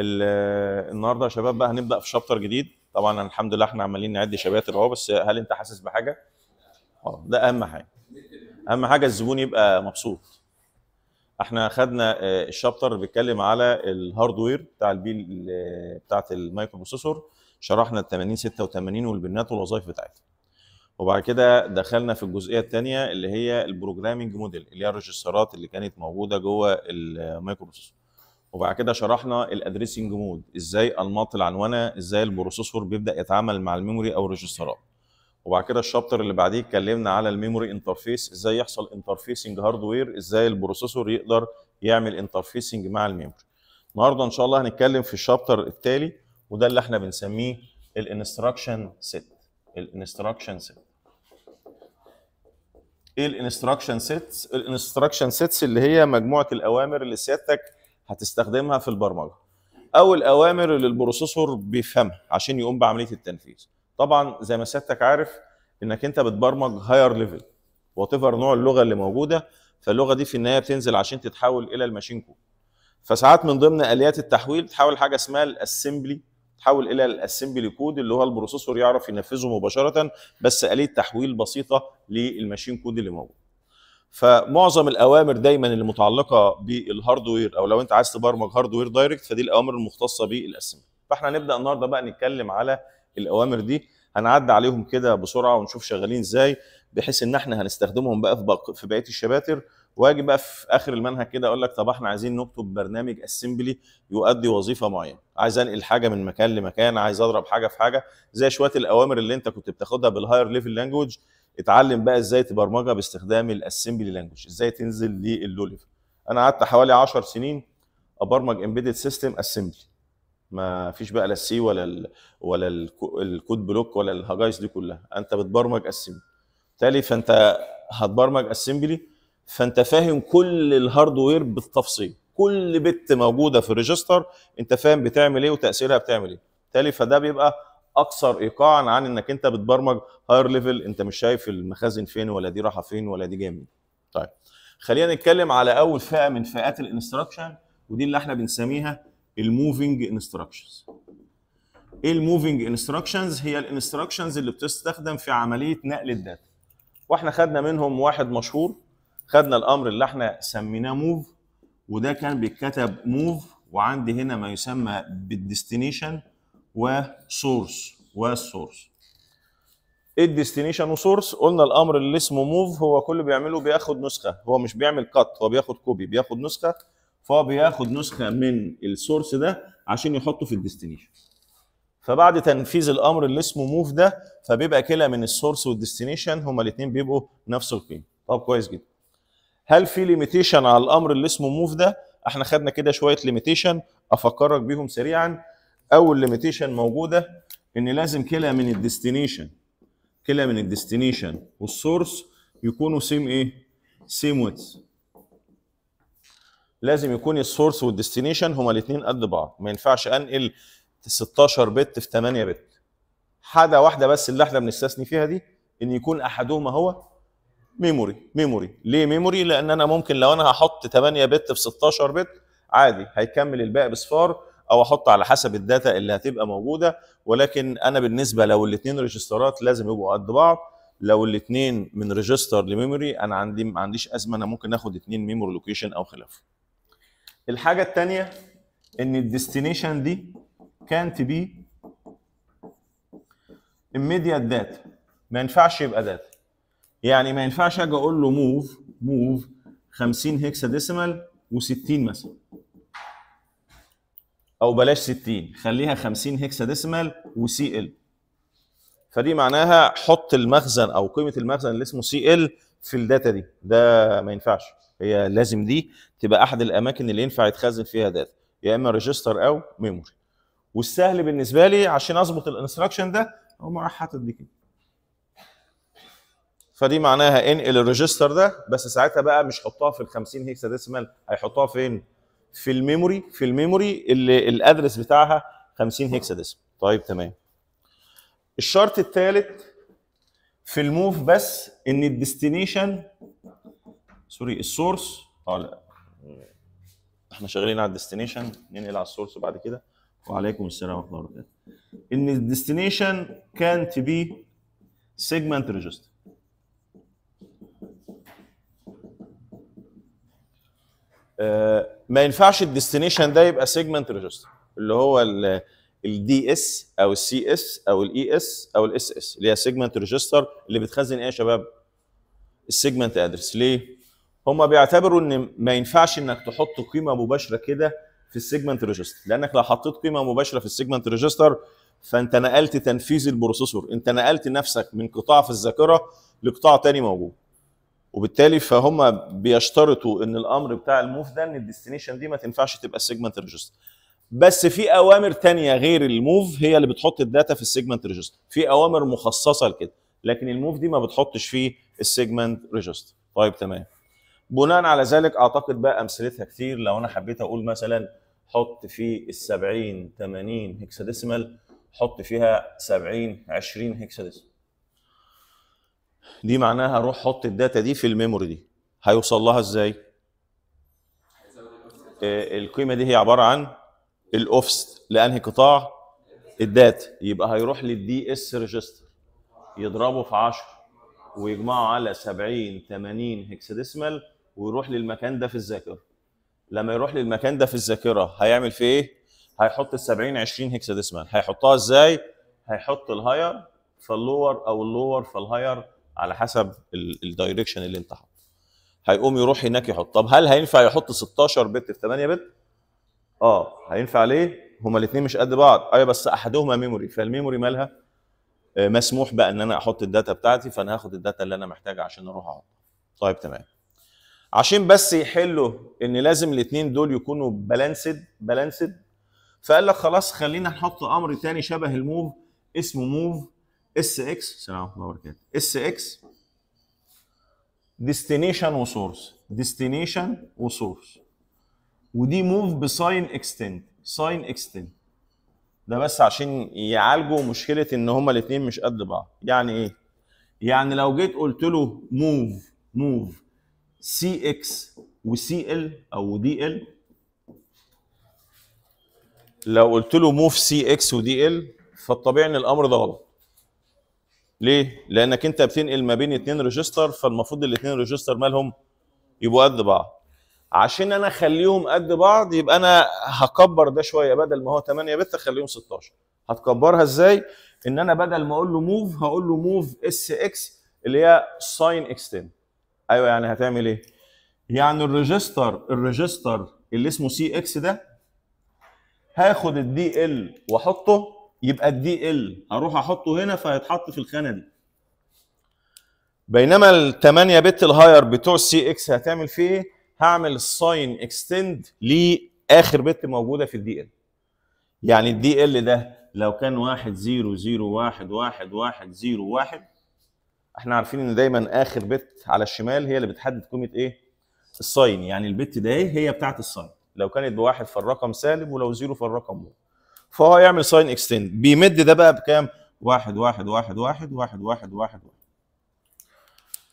النهارده يا شباب بقى هنبدا في شابتر جديد طبعا الحمد لله احنا عمالين نعد شباتر اهو بس هل انت حاسس بحاجه؟ اه ده اهم حاجه اهم حاجه الزبون يبقى مبسوط احنا خدنا آه، الشابتر بيتكلم على الهاردوير بتاع البي آه، بتاعت المايكرو بروسيسور شرحنا ال 80 86 والبنات والوظائف بتاعتها وبعد كده دخلنا في الجزئيه الثانيه اللي هي البروجرامنج موديل اللي هي الريجسترات اللي كانت موجوده جوه المايكرو بروسيسور وبعد كده شرحنا الادريسنج مود ازاي انماط العنوانه ازاي البروسيسور بيبدا يتعامل مع الميموري او الريجسترات وبعد كده الشابتر اللي بعديه اتكلمنا على الميموري انترفيس ازاي يحصل انترفيسنج هاردوير ازاي البروسيسور يقدر يعمل انترفيسنج مع الميموري النهارده ان شاء الله هنتكلم في الشابتر التالي وده اللي احنا بنسميه الانستراكشن سيت الانستراكشن سيت ايه الانستراكشن سيتس الانستراكشن سيتس اللي هي مجموعه الاوامر اللي سيادتك هتستخدمها في البرمجه او الاوامر اللي البروسيسور بيفهمها عشان يقوم بعمليه التنفيذ طبعا زي ما سيادتك عارف انك انت بتبرمج هاير ليفل وات نوع اللغه اللي موجوده فاللغه دي في النهايه بتنزل عشان تتحول الى الماشين كود فساعات من ضمن اليات التحويل تحول حاجه اسمها الاسمبلي تحول الى الاسمبلي كود اللي هو البروسيسور يعرف ينفذه مباشره بس اليه تحويل بسيطه للماشين كود اللي موجود فمعظم الاوامر دايما المتعلقه بالهاردوير او لو انت عايز تبرمج هاردوير دايركت فدي الاوامر المختصه بالاسمبلي فاحنا هنبدا النهارده بقى نتكلم على الاوامر دي هنعدي عليهم كده بسرعه ونشوف شغالين ازاي بحيث ان احنا هنستخدمهم بقى في في بقيه الشباتر واجي بقى في اخر المنهج كده اقول لك طب احنا عايزين نكتب برنامج اسمبلي يؤدي وظيفه معينه عايز انقل حاجه من مكان لمكان عايز اضرب حاجه في حاجه زي شويه الاوامر اللي انت كنت بتاخدها بالهاير ليفل لانجوج اتعلم بقى ازاي تبرمجها باستخدام الاسمبلي لانجوج ازاي تنزل لللو ليفل انا قعدت حوالي 10 سنين ابرمج امبيدد سيستم اسمبلي ما فيش بقى لا السي ولا الـ ولا الكود بلوك ولا الهاجايز دي كلها انت بتبرمج اسمبلي تالي فانت هتبرمج اسمبلي فانت فاهم كل الهاردوير بالتفصيل كل بت موجوده في الريجستر انت فاهم بتعمل ايه وتاثيرها بتعمل ايه تالي فده بيبقى اكثر ايقاعا عن انك انت بتبرمج هاير ليفل انت مش شايف المخازن فين ولا دي راحه فين ولا دي جايه منين. طيب خلينا نتكلم على اول فئه من فئات الانستراكشن ودي اللي احنا بنسميها الموفينج انستراكشنز. ايه الموفينج انستراكشنز؟ هي الانستراكشنز اللي بتستخدم في عمليه نقل الداتا. واحنا خدنا منهم واحد مشهور خدنا الامر اللي احنا سميناه موف وده كان بيتكتب موف وعندي هنا ما يسمى بالديستنيشن وسورس والسورس ايه الديستنيشن وسورس قلنا الامر اللي اسمه موف هو كله بيعمله بياخد نسخه هو مش بيعمل كات هو بياخد كوبي بياخد نسخه فبياخد نسخه من السورس ده عشان يحطه في الديستنيشن فبعد تنفيذ الامر اللي اسمه موف ده فبيبقى كلا من السورس والديستنيشن هما الاثنين بيبقوا نفس القيمه طب كويس جدا هل في ليميتيشن على الامر اللي اسمه موف ده احنا خدنا كده شويه ليميتيشن افكرك بيهم سريعا اول ليميتيشن موجوده ان لازم كلا من الديستنيشن كلا من الديستنيشن والسورس يكونوا سيم ايه سيم ويتس لازم يكون السورس والديستنيشن هما الاثنين قد بعض ما ينفعش انقل 16 بت في 8 بت حاجه واحده بس اللي احنا بنستثني فيها دي ان يكون احدهما هو ميموري ميموري ليه ميموري لان انا ممكن لو انا هحط 8 بت في 16 بت عادي هيكمل الباقي بصفار او احط على حسب الداتا اللي هتبقى موجوده ولكن انا بالنسبه لو الاثنين ريجسترات لازم يبقوا قد بعض لو الاثنين من ريجستر لميموري انا عندي ما عنديش ازمه انا ممكن اخد اثنين ميموري لوكيشن او خلافه. الحاجه الثانيه ان الديستنيشن دي كانت بي immediate داتا ما ينفعش يبقى داتا يعني ما ينفعش اجي اقول له موف موف 50 هيكسا ديسيمال و60 مثلا او بلاش 60 خليها 50 هيكسا ديسمال وسي ال فدي معناها حط المخزن او قيمه المخزن اللي اسمه سي ال في الداتا دي ده ما ينفعش هي لازم دي تبقى احد الاماكن اللي ينفع يتخزن فيها داتا يا اما ريجستر او ميموري والسهل بالنسبه لي عشان اظبط الانستراكشن ده اقوم معاه حاطط دي كده فدي معناها انقل الريجستر ده بس ساعتها بقى مش حطها في ال 50 هيكسا ديسمال هيحطها فين؟ في الميموري في الميموري اللي الادرس بتاعها 50 ديسم طيب تمام الشرط الثالث في الموف بس ان الديستنيشن سوري السورس اه لا احنا شغالين على الديستنيشن ننقل على السورس وبعد كده وعليكم السلام ورحمه الله وبركاته ان الديستنيشن كان تو بي سيجمنت ريجستر آه، ما ينفعش الديستنيشن ده يبقى سيجمنت ريجستر اللي هو الدي اس او السي اس او الاي اس e او الاس اس اللي هي سيجمنت ريجستر اللي بتخزن ايه يا شباب؟ السيجمنت ادرس ليه؟ هم بيعتبروا ان ما ينفعش انك تحط قيمه مباشره كده في السيجمنت ريجستر لانك لو حطيت قيمه مباشره في السيجمنت ريجستر فانت نقلت تنفيذ البروسيسور انت نقلت نفسك من قطاع في الذاكره لقطاع تاني موجود وبالتالي فهم بيشترطوا ان الامر بتاع الموف ده ان الديستنيشن دي ما تنفعش تبقى السيجمنت ريجستر بس في اوامر تانية غير الموف هي اللي بتحط الداتا في السيجمنت ريجستر في اوامر مخصصه لكده لكن الموف دي ما بتحطش فيه السيجمنت ريجستر طيب تمام بناء على ذلك اعتقد بقى امثلتها كتير لو انا حبيت اقول مثلا حط في ال 70 80 هكساديسيمال حط فيها 70 20 هكساديسيمال دي معناها روح حط الداتا دي في الميموري دي هيوصل لها ازاي آه، القيمه دي هي عباره عن الاوفست لانهي قطاع الداتا يبقى هيروح للدي اس ريجستر يضربه في 10 ويجمعه على 70 80 هكساديسمال ويروح للمكان ده في الذاكره لما يروح للمكان ده في الذاكره هيعمل فيه ايه هيحط ال 70 20 هكساديسمال هيحطها ازاي هيحط الهاير فاللور او اللور فالهاير على حسب الدايركشن اللي انت حاطه هيقوم يروح هناك يحط طب هل هينفع يحط 16 بت في 8 بت اه هينفع ليه هما الاثنين مش قد بعض ايوه بس احدهما ميموري فالميموري مالها آه، مسموح بقى ان انا احط الداتا بتاعتي فانا هاخد الداتا اللي انا محتاجها عشان اروح احطها طيب تمام عشان بس يحلوا ان لازم الاثنين دول يكونوا بالانسد بالانسد فقال لك خلاص خلينا نحط امر تاني شبه الموف اسمه موف اس اكس السلام ورحمه الله وبركاته اس اكس ديستنيشن وسورس ديستنيشن وسورس ودي موف بساين اكستنت ساين اكستنت ده بس عشان يعالجوا مشكله ان هما الاثنين مش قد بعض يعني ايه يعني لو جيت قلت له موف موف سي اكس وسي ال او دي ال لو قلت له موف سي اكس ودي ال فالطبيعي ان الامر ده غلط ليه؟ لانك انت بتنقل ما بين اتنين ريجستر فالمفروض الاتنين ريجستر مالهم يبقوا قد بعض. عشان انا اخليهم قد بعض يبقى انا هكبر ده شويه بدل ما هو 8 بت اخليهم 16. هتكبرها ازاي؟ ان انا بدل ما اقول له موف هقول له موف اس اكس اللي هي ساين اكستند. ايوه يعني هتعمل ايه؟ يعني الريجستر الريجستر اللي اسمه سي اكس ده هاخد الدي ال واحطه يبقى الدي ال هروح احطه هنا فهيتحط في الخانه دي بينما ال 8 بت الهاير بتوع سي اكس هتعمل فيه ايه؟ هعمل الساين اكستند لاخر بت موجوده في الدي ال يعني الدي ال ده لو كان 1 0 0 1 1 1 0 1 احنا عارفين ان دايما اخر بت على الشمال هي اللي بتحدد قيمه ايه؟ الساين يعني البت ده هي بتاعت الساين لو كانت بواحد فالرقم سالب ولو زيرو فالرقم 1 فهو يعمل ساين اكستند بيمد ده بقى بكام؟ واحد واحد واحد واحد واحد واحد واحد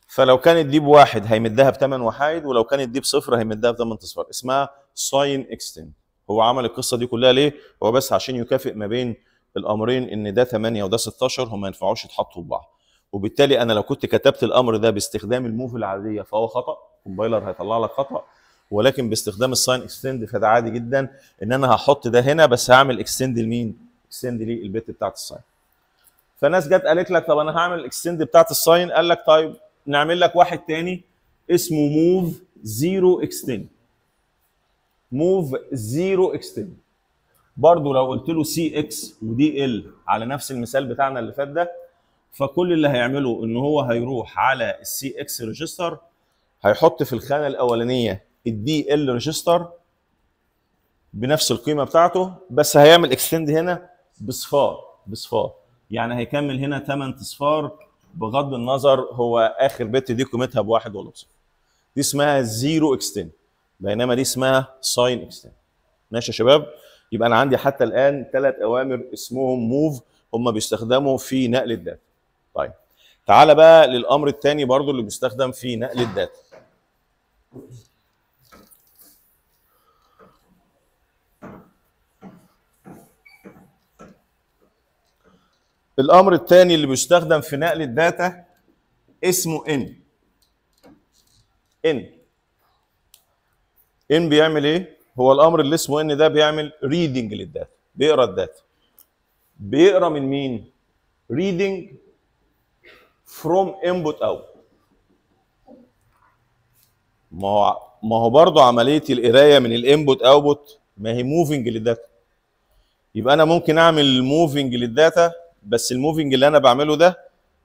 فلو كانت دي بواحد هيمدها بثمان وحايد ولو كانت دي بصفر هيمدها بثمان اصفار اسمها ساين اكستند هو عمل القصه دي كلها ليه؟ هو بس عشان يكافئ ما بين الامرين ان ده 8 وده 16 هم ما ينفعوش يتحطوا ببعض وبالتالي انا لو كنت كتبت الامر ده باستخدام الموف العاديه فهو خطا كومبايلر هيطلع لك خطا ولكن باستخدام الساين اكستند فده عادي جدا ان انا هحط ده هنا بس هعمل اكستند لمين؟ اكستند للبت بتاعت الساين. فناس جت قالت لك طب انا هعمل اكستند بتاعت الساين قال لك طيب نعمل لك واحد تاني اسمه موف زيرو اكستند. موف زيرو اكستند. برضه لو قلت له سي اكس ودي ال على نفس المثال بتاعنا اللي فات ده فكل اللي هيعمله ان هو هيروح على السي اكس ريجستر هيحط في الخانه الاولانيه الدي ال ريجستر بنفس القيمه بتاعته بس هيعمل اكستند هنا بصفار بصفار يعني هيكمل هنا 8 اصفار بغض النظر هو اخر بت دي قيمتها بواحد ولا بصفر دي اسمها زيرو اكستند بينما دي اسمها ساين اكستند ماشي يا شباب يبقى انا عندي حتى الان ثلاث اوامر اسمهم موف هم بيستخدموا في نقل الداتا طيب تعالى بقى للامر الثاني برضو اللي بيستخدم في نقل الداتا الامر الثاني اللي بيستخدم في نقل الداتا اسمه ان ان ان بيعمل ايه هو الامر اللي اسمه ان ده بيعمل ريدنج للداتا بيقرا الداتا بيقرا من مين ريدنج فروم انبوت اوت ما هو ما هو برضه عمليه القرايه من الانبوت اوتبوت ما هي موفنج للداتا يبقى انا ممكن اعمل موفنج للداتا بس الموفينج اللي انا بعمله ده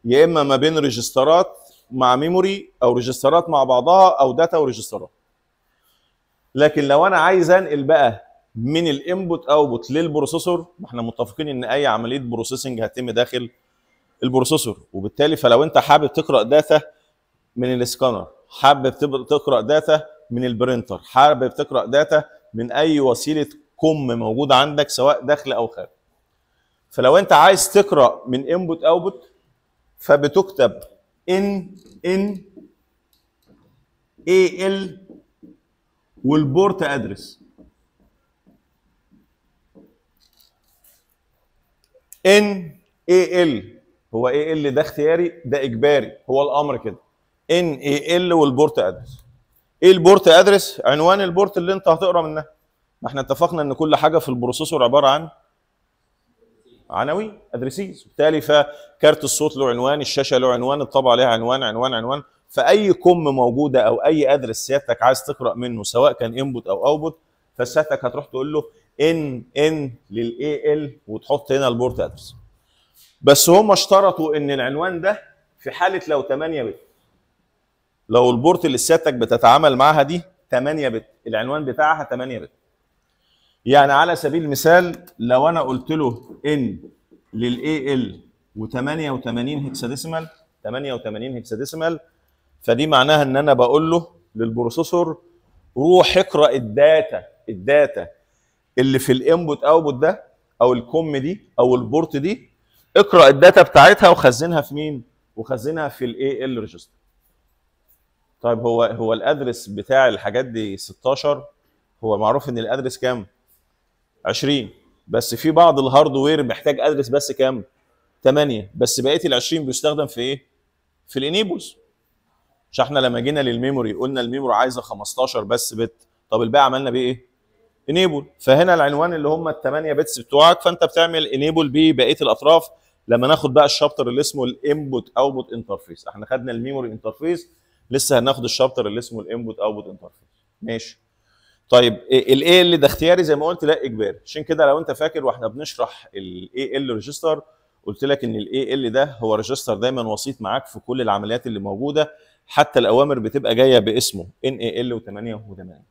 يا اما ما بين ريجسترات مع ميموري او ريجسترات مع بعضها او داتا وريجسترات لكن لو انا عايز انقل بقى من الانبوت اوتبوت للبروسيسور ما احنا متفقين ان اي عمليه بروسيسنج هتتم داخل البروسيسور وبالتالي فلو انت حابب تقرا داتا من السكانر حابب تقرا داتا من البرينتر حابب تقرا داتا من اي وسيله كم موجوده عندك سواء داخل او خارج فلو انت عايز تقرا من انبوت اوتبوت فبتكتب ان ان اي ال والبورت ادرس ان اي ال هو اي ال ده اختياري ده اجباري هو الامر كده ان اي ال والبورت ادرس ايه البورت ادرس عنوان البورت اللي انت هتقرا منها ما احنا اتفقنا ان كل حاجه في البروسيسور عباره عن عنوي ادريسيز بالتالي فكارت الصوت له عنوان الشاشه له عنوان الطبعه لها عنوان عنوان عنوان فاي كم موجوده او اي ادرس سيادتك عايز تقرا منه سواء كان انبوت او اوتبوت فسيادتك هتروح تقول له ان ان للاي ال وتحط هنا البورت ادرس بس هم اشترطوا ان العنوان ده في حاله لو 8 بت لو البورت اللي سيادتك بتتعامل معاها دي 8 بت العنوان بتاعها 8 بت يعني على سبيل المثال لو انا قلت له ان للاي ال و88 هكساديسيمال 88 هكساديسيمال فدي معناها ان انا بقول له للبروسيسور روح اقرا الداتا الداتا اللي في الانبوت اوتبوت ده او الكم دي او البورت دي اقرا الداتا بتاعتها وخزنها في مين؟ وخزنها في الاي ال ريجستر. طيب هو هو الادرس بتاع الحاجات دي 16 هو معروف ان الادرس كام؟ 20 بس في بعض الهاردوير محتاج ادرس بس كام 8 بس بقيه ال 20 بيستخدم في ايه في الانيبلز مش احنا لما جينا للميموري قلنا الميموري عايزه 15 بس بت طب الباقي عملنا بيه ايه انيبل فهنا العنوان اللي هم ال 8 بتس بتوعك فانت بتعمل انيبل ببقيه الاطراف لما ناخد بقى الشابتر اللي اسمه الانبوت اوتبوت انترفيس احنا خدنا الميموري انترفيس لسه هناخد الشابتر اللي اسمه الانبوت اوتبوت انترفيس ماشي طيب الاي ال ده اختياري زي ما قلت لا اجباري عشان كده لو انت فاكر واحنا بنشرح الاي ال ريجستر قلت لك ان الاي ال ده هو ريجستر دايما وسيط معاك في كل العمليات اللي موجوده حتى الاوامر بتبقى جايه باسمه ان اي ال و8 و8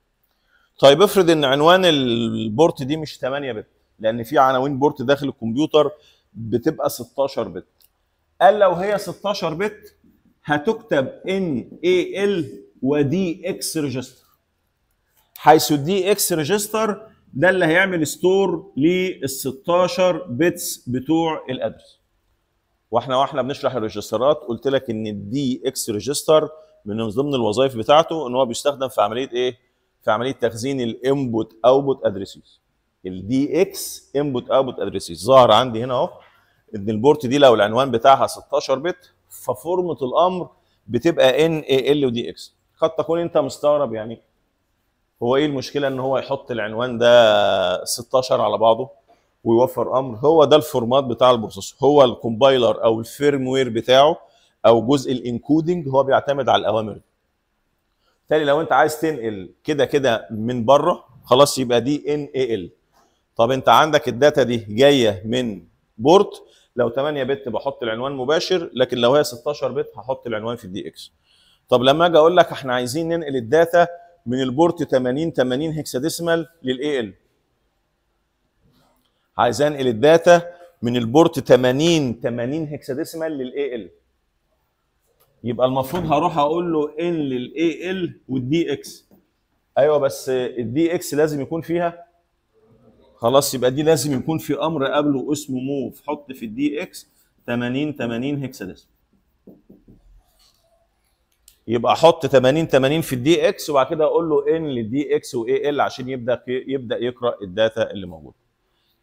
طيب افرض ان عنوان البورت دي مش 8 بت لان في عناوين بورت داخل الكمبيوتر بتبقى 16 بت قال لو هي 16 بت هتكتب ان اي ال ودي اكس ريجستر حيث الدي اكس ريجستر ده اللي هيعمل ستور لل 16 بتس بتوع الادرس واحنا واحنا بنشرح الريجسترات قلت لك ان الدي اكس ريجستر من ضمن الوظائف بتاعته ان هو بيستخدم في عمليه ايه في عمليه تخزين الانبوت اوتبوت ادريسز الدي اكس انبوت اوتبوت ادريسز ظهر عندي هنا اهو ان البورت دي لو العنوان بتاعها 16 بت ففورمه الامر بتبقى ان اي ال ودي اكس قد تكون انت مستغرب يعني هو ايه المشكله ان هو يحط العنوان ده 16 على بعضه ويوفر امر هو ده الفورمات بتاع البروسيس هو الكومبايلر او الفيرم وير بتاعه او جزء الانكودنج هو بيعتمد على الاوامر دي بالتالي لو انت عايز تنقل كده كده من بره خلاص يبقى دي ان اي ال طب انت عندك الداتا دي جايه من بورت لو 8 بت بحط العنوان مباشر لكن لو هي 16 بت هحط العنوان في الدي اكس طب لما اجي اقول لك احنا عايزين ننقل الداتا من البورت 80 80 ديسمال للاي ال عايز انقل الداتا من البورت 80 80 ديسمال للاي ال يبقى المفروض هروح اقول له ان للاي ال والدي اكس ايوه بس الدي اكس لازم يكون فيها خلاص يبقى دي لازم يكون في امر قبله اسمه موف حط في الدي اكس 80 80 ديسمال يبقى احط 80 80 في الدي اكس وبعد كده اقول له ان للدي اكس واي ال عشان يبدا يبدا يقرا الداتا اللي موجوده.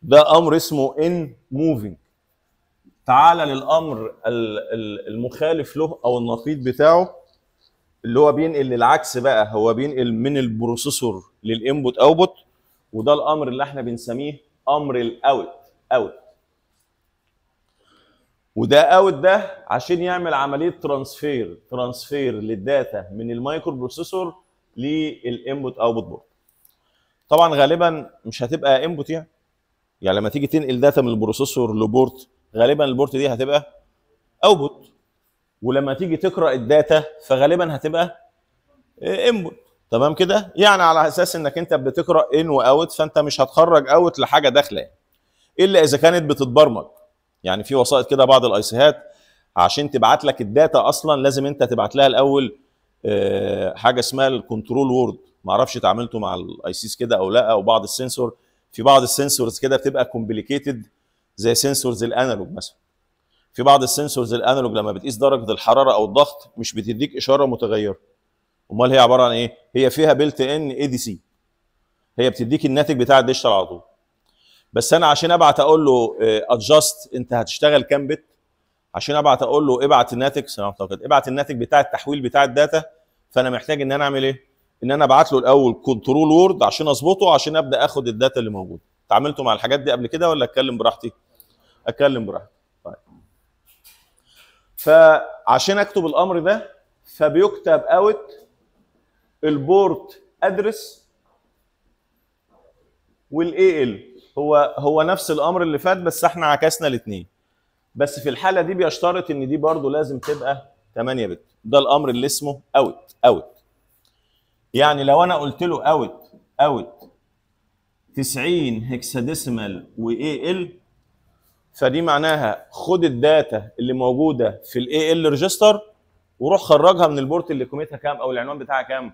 ده امر اسمه ان موفينج. تعالى للامر المخالف له او النقيض بتاعه اللي هو بينقل للعكس بقى هو بينقل من البروسيسور للانبوت اوتبوت وده الامر اللي احنا بنسميه امر الاوت اوت وده اوت ده عشان يعمل عمليه ترانسفير ترانسفير للداتا من المايكرو بروسيسور للانبوت اوتبوت بورد طبعا غالبا مش هتبقى انبوت يعني يعني لما تيجي تنقل داتا من البروسيسور لبورت غالبا البورت دي هتبقى اوتبوت ولما تيجي تقرا الداتا فغالبا هتبقى انبوت تمام كده يعني على اساس انك انت بتقرا ان واوت فانت مش هتخرج اوت لحاجه داخله يعني. الا اذا كانت بتتبرمج يعني في وسائط كده بعض الاي سيهات عشان تبعت لك الداتا اصلا لازم انت تبعت لها الاول آه، حاجه اسمها الكنترول وورد ما اعرفش اتعاملته مع الاي كده او لا او بعض السنسور في بعض السنسورز كده بتبقى كومبليكيتد زي سنسورز الانالوج مثلا في بعض السنسورز الانالوج لما بتقيس درجه الحراره او الضغط مش بتديك اشاره متغيره امال هي عباره عن ايه هي فيها بيلت ان اي دي سي هي بتديك الناتج بتاع الديجيتال على طول بس انا عشان ابعت اقول له ادجاست آه، انت هتشتغل كام بت عشان ابعت اقول له ابعت الناتج اعتقد ابعت الناتج بتاع التحويل بتاع الداتا فانا محتاج ان انا اعمل ايه؟ ان انا ابعت له الاول كنترول وورد عشان اظبطه عشان ابدا اخد الداتا اللي موجوده اتعاملتوا مع الحاجات دي قبل كده ولا اتكلم براحتي؟ اتكلم براحتي طيب فعشان اكتب الامر ده فبيكتب اوت البورت ادرس والاي ال هو هو نفس الامر اللي فات بس احنا عكسنا الاثنين بس في الحاله دي بيشترط ان دي برضو لازم تبقى 8 بت ده الامر اللي اسمه اوت اوت يعني لو انا قلت له اوت اوت 90 هكساديسيمال واي ال فدي معناها خد الداتا اللي موجوده في الاي ال ريجستر وروح خرجها من البورت اللي قيمتها كام او العنوان بتاعها كام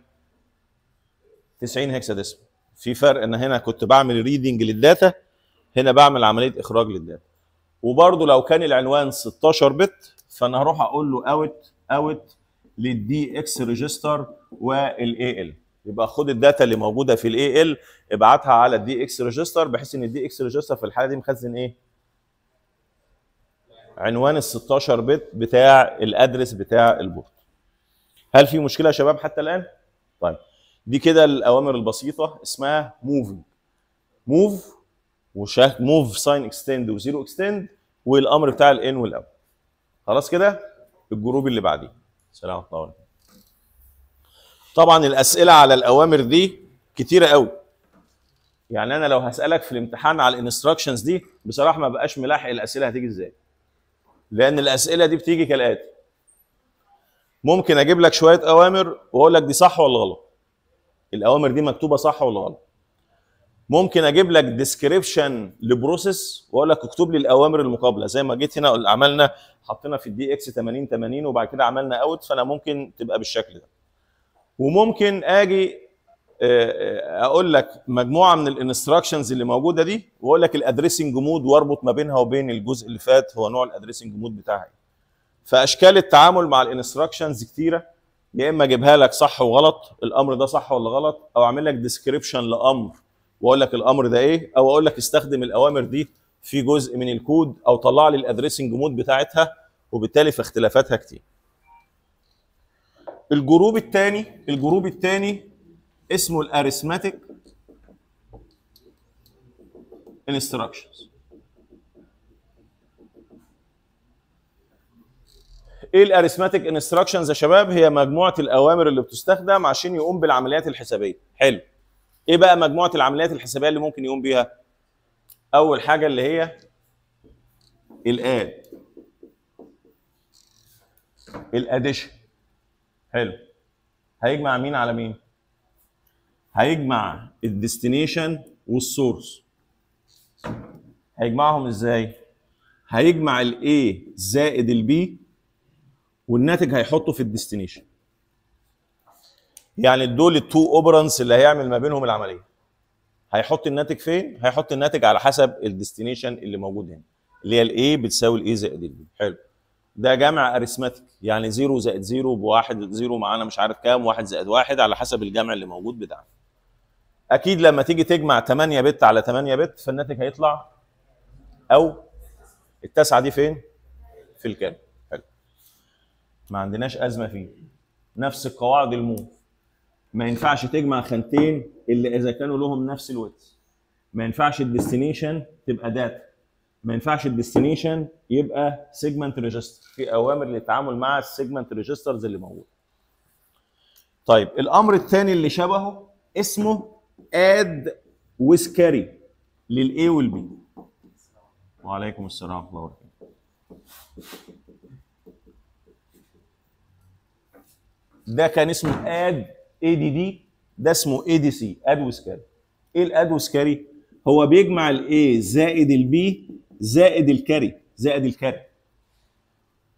90 هكساديسيمال في فرق ان هنا كنت بعمل ريدنج للداتا هنا بعمل عمليه اخراج للداتا وبرده لو كان العنوان 16 بت فانا هروح اقول له اوت اوت للدي اكس ريجستر والاي ال يبقى خد الداتا اللي موجوده في الاي ال ابعتها على الدي اكس ريجستر بحيث ان الدي اكس ريجستر في الحاله دي مخزن ايه؟ عنوان ال 16 بت بتاع الادرس بتاع البورت. هل في مشكله يا شباب حتى الان؟ طيب دي كده الاوامر البسيطه اسمها موف موف وشاك موف ساين اكستند وزيرو اكستند والامر بتاع الان والاو خلاص كده الجروب اللي بعديه سلام ورحمه طبعا الاسئله على الاوامر دي كتيره قوي يعني انا لو هسالك في الامتحان على الانستراكشنز دي بصراحه ما بقاش ملاحق الاسئله هتيجي ازاي لان الاسئله دي بتيجي كالاتي ممكن اجيب لك شويه اوامر واقول لك دي صح ولا غلط الاوامر دي مكتوبه صح ولا غلط ممكن اجيب لك ديسكريبشن لبروسيس واقول لك اكتب لي الاوامر المقابله زي ما جيت هنا عملنا حطينا في الدي اكس 80 80 وبعد كده عملنا اوت فانا ممكن تبقى بالشكل ده وممكن اجي آه، آه، اقول لك مجموعه من الانستراكشنز اللي موجوده دي واقول لك الادريسنج مود واربط ما بينها وبين الجزء اللي فات هو نوع الادريسنج مود بتاعها إيه. فاشكال التعامل مع الانستراكشنز كتيره يا اما اجيبها لك صح وغلط الامر ده صح ولا غلط او اعمل لك ديسكريبشن لامر واقول لك الامر ده ايه او اقول لك استخدم الاوامر دي في جزء من الكود او طلع لي الادريسنج مود بتاعتها وبالتالي فاختلافاتها كتير الجروب الثاني الجروب الثاني اسمه الاريثماتيك انستراكشنز ايه الاريثماتيك انستراكشنز يا شباب هي مجموعه الاوامر اللي بتستخدم عشان يقوم بالعمليات الحسابيه حلو ايه بقى مجموعه العمليات الحسابيه اللي ممكن يقوم بيها اول حاجه اللي هي الاد الاديشن حلو هيجمع مين على مين هيجمع الديستنيشن والسورس هيجمعهم ازاي هيجمع الاي زائد البي والناتج هيحطه في الديستنيشن يعني دول التو اوبرانس اللي هيعمل ما بينهم العمليه هيحط الناتج فين هيحط الناتج على حسب الديستنيشن اللي موجود هنا اللي هي الاي بتساوي الاي زائد البي حلو ده جمع اريثماتيك يعني 0 زائد 0 بواحد 0 معانا مش عارف كام 1 زائد 1 على حسب الجمع اللي موجود بتاعنا اكيد لما تيجي تجمع 8 بت على 8 بت فالناتج هيطلع او التسعه دي فين في الكام ما عندناش ازمه فيه نفس القواعد الموف ما ينفعش تجمع خانتين الا اذا كانوا لهم نفس الوقت ما ينفعش الديستنيشن تبقى داتا ما ينفعش الديستنيشن يبقى سيجمنت ريجستر في اوامر للتعامل مع السيجمنت ريجسترز اللي موجوده طيب الامر الثاني اللي شبهه اسمه اد ويز كاري للاي والبي وعليكم السلام ورحمه الله وبركاته ده كان اسمه اد اي دي دي ده اسمه اي دي سي اد وسكاري ايه الاد وسكاري هو بيجمع الاي زائد البي زائد الكاري زائد الكاري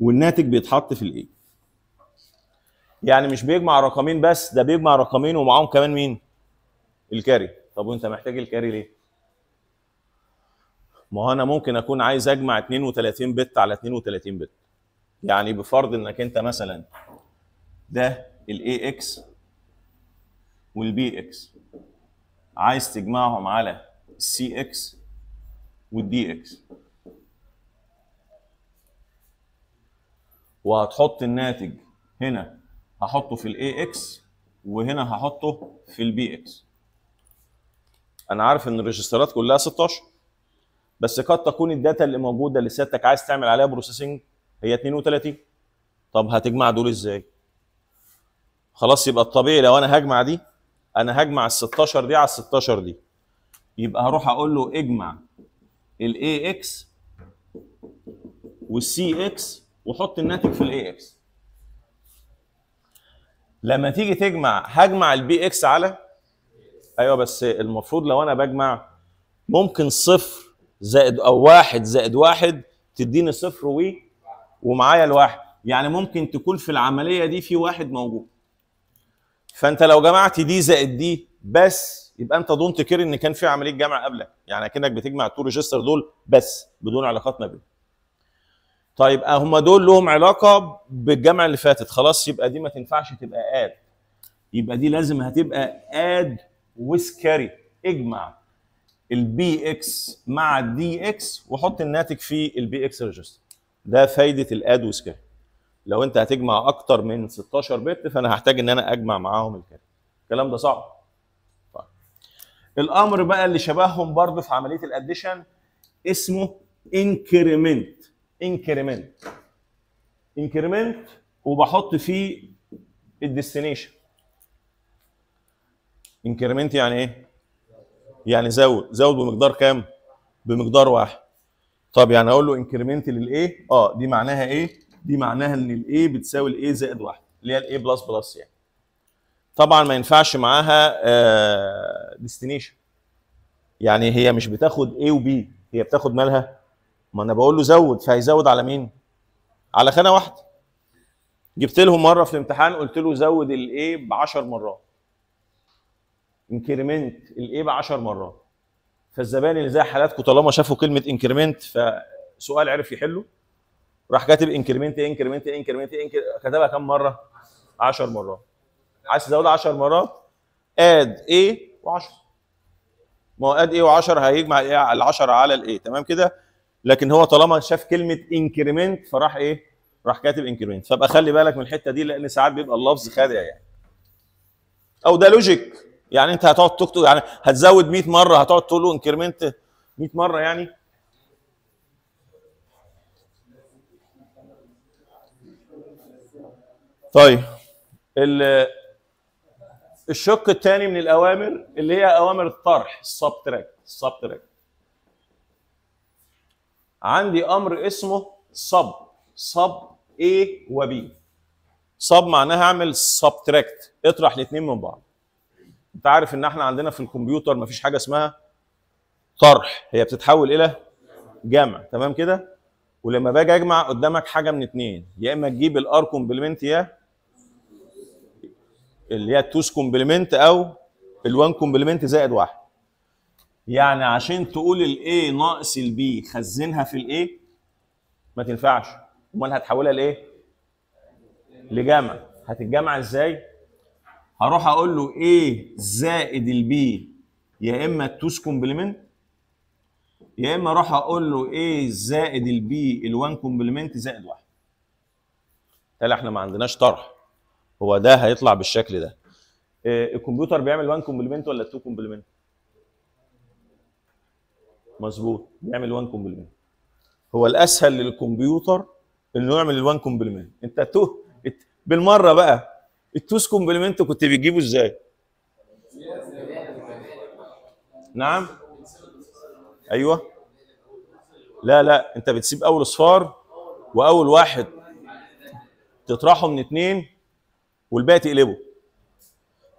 والناتج بيتحط في الاي يعني مش بيجمع رقمين بس ده بيجمع رقمين ومعاهم كمان مين الكاري طب وانت محتاج الكاري ليه ما هو انا ممكن اكون عايز اجمع 32 بت على 32 بت يعني بفرض انك انت مثلا ده الاي اكس والبي اكس عايز تجمعهم على السي اكس والدي اكس وهتحط الناتج هنا هحطه في الاي اكس وهنا هحطه في البي اكس انا عارف ان الريجسترات كلها 16 بس قد تكون الداتا اللي موجوده اللي سيادتك عايز تعمل عليها بروسيسنج هي 32 طب هتجمع دول ازاي خلاص يبقى الطبيعي لو انا هجمع دي انا هجمع ال 16 دي على ال 16 دي يبقى هروح اقول له اجمع الاي اكس والسي اكس وحط الناتج في الاي اكس لما تيجي تجمع هجمع البي اكس على ايوه بس المفروض لو انا بجمع ممكن صفر زائد او واحد زائد واحد تديني صفر و ومعايا الواحد يعني ممكن تكون في العمليه دي في واحد موجود فانت لو جمعت دي زائد دي بس يبقى انت دونت كير ان كان في عمليه جمع قبلك يعني كانك بتجمع التو ريجستر دول بس بدون علاقات ما بينهم طيب آه، هما دول لهم علاقه بالجمع اللي فاتت خلاص يبقى دي ما تنفعش تبقى اد يبقى دي لازم هتبقى اد وسكاري اجمع البي اكس مع الدي اكس وحط الناتج في البي اكس ريجستر ده فايده الاد وسكاري لو انت هتجمع اكتر من 16 بت فانا هحتاج ان انا اجمع معاهم الكاري الكلام ده صعب طيب. الامر بقى اللي شبههم برضه في عمليه الاديشن اسمه انكريمنت انكريمنت انكريمنت وبحط فيه الديستنيشن انكريمنت يعني ايه يعني زود زود بمقدار كام بمقدار واحد طب يعني اقول له انكريمنت للايه اه دي معناها ايه دي معناها ان الاي بتساوي الاي زائد واحد اللي هي الاي بلس بلس يعني طبعا ما ينفعش معاها ديستنيشن آه، يعني هي مش بتاخد A وبي هي بتاخد مالها ما انا بقول له زود فهيزود على مين على خانه واحده جبت لهم مره في الامتحان قلت له زود الاي ب 10 مرات انكريمنت الاي ب 10 مرات فالزبائن اللي زي حالاتكم طالما شافوا كلمه انكريمنت فسؤال عرف يحله راح كاتب انكريمنت انكريمنت انكريمنت كتبها كام مره 10 مرات عايز تزودها 10 مرات اد ايه و10 ما هو اد ايه و10 هيجمع ال10 على الايه تمام كده لكن هو طالما شاف كلمه انكريمنت فراح ايه راح كاتب انكريمنت فابقى خلي بالك من الحته دي لان ساعات بيبقى اللفظ خادع يعني او ده لوجيك يعني انت هتقعد تكتب يعني هتزود 100 مره هتقعد تقول له انكريمنت 100 مره يعني طيب الشق الثاني من الاوامر اللي هي اوامر الطرح السبتراكت السبتراكت عندي امر اسمه صب صب A و B صب معناها اعمل سبتراكت اطرح الاثنين من بعض انت عارف ان احنا عندنا في الكمبيوتر مفيش حاجه اسمها طرح هي بتتحول الى جمع تمام كده ولما باجي اجمع قدامك حاجه من اثنين يا اما تجيب الار كومبلمنت يا اللي هي التوز كومبلمنت او الوان كومبلمنت زائد واحد يعني عشان تقول الاي ناقص البي خزنها في الاي ما تنفعش امال هتحولها لايه لجمع هتتجمع ازاي هروح اقول له ايه زائد البي يا اما التوز كومبلمنت يا اما اروح اقول له ايه زائد البي الوان كومبلمنت زائد واحد تالي احنا ما عندناش طرح هو ده هيطلع بالشكل ده إيه، الكمبيوتر بيعمل 1 كومبلمنت ولا 2 كومبلمنت مظبوط بيعمل 1 كومبلمنت هو الاسهل للكمبيوتر انه يعمل ال1 كومبلمنت انت تو بالمره بقى التوس كومبلمنت كنت بتجيبه ازاي نعم ايوه لا لا انت بتسيب اول اصفار واول واحد تطرحه من اتنين والباقي تقلبه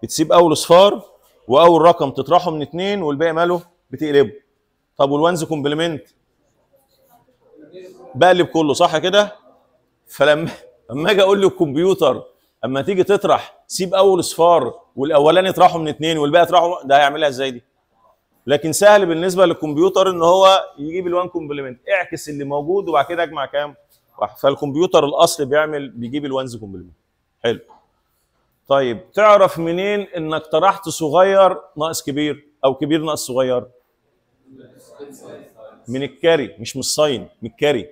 بتسيب اول اصفار واول رقم تطرحه من اتنين والباقي ماله بتقلبه طب والونز كومبلمنت بقلب كله صح كده فلما اما اجي اقول للكمبيوتر اما تيجي تطرح سيب اول اصفار والاولاني اطرحه من اتنين والباقي اطرحه ده هيعملها ازاي دي لكن سهل بالنسبه للكمبيوتر ان هو يجيب الوان كومبلمنت اعكس اللي موجود وبعد كده اجمع كام فالكمبيوتر الاصل بيعمل بيجيب الوانز كومبلمنت حلو طيب تعرف منين انك طرحت صغير ناقص كبير او كبير ناقص صغير من الكاري مش من الصين من الكاري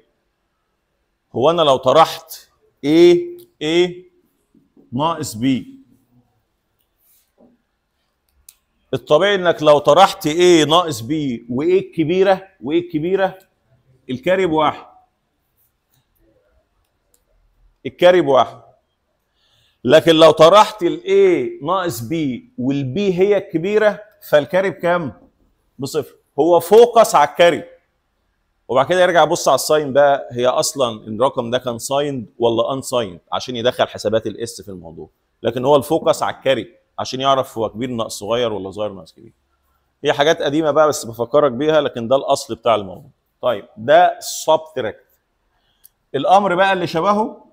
هو انا لو طرحت ايه ايه ناقص بي الطبيعي انك لو طرحت ايه ناقص بي وايه الكبيرة وايه الكبيرة الكاري بواحد الكاري بواحد لكن لو طرحت الاي ناقص بي والبي هي الكبيره فالكاري بكام؟ بصفر هو فوكس على الكاري وبعد كده يرجع يبص على الساين بقى هي اصلا الرقم ده كان سايند ولا ان سايند عشان يدخل حسابات الاس في الموضوع لكن هو الفوكس على الكاري عشان يعرف هو كبير ناقص صغير ولا صغير ناقص كبير هي حاجات قديمه بقى بس بفكرك بيها لكن ده الاصل بتاع الموضوع طيب ده سبتراكت الامر بقى اللي شبهه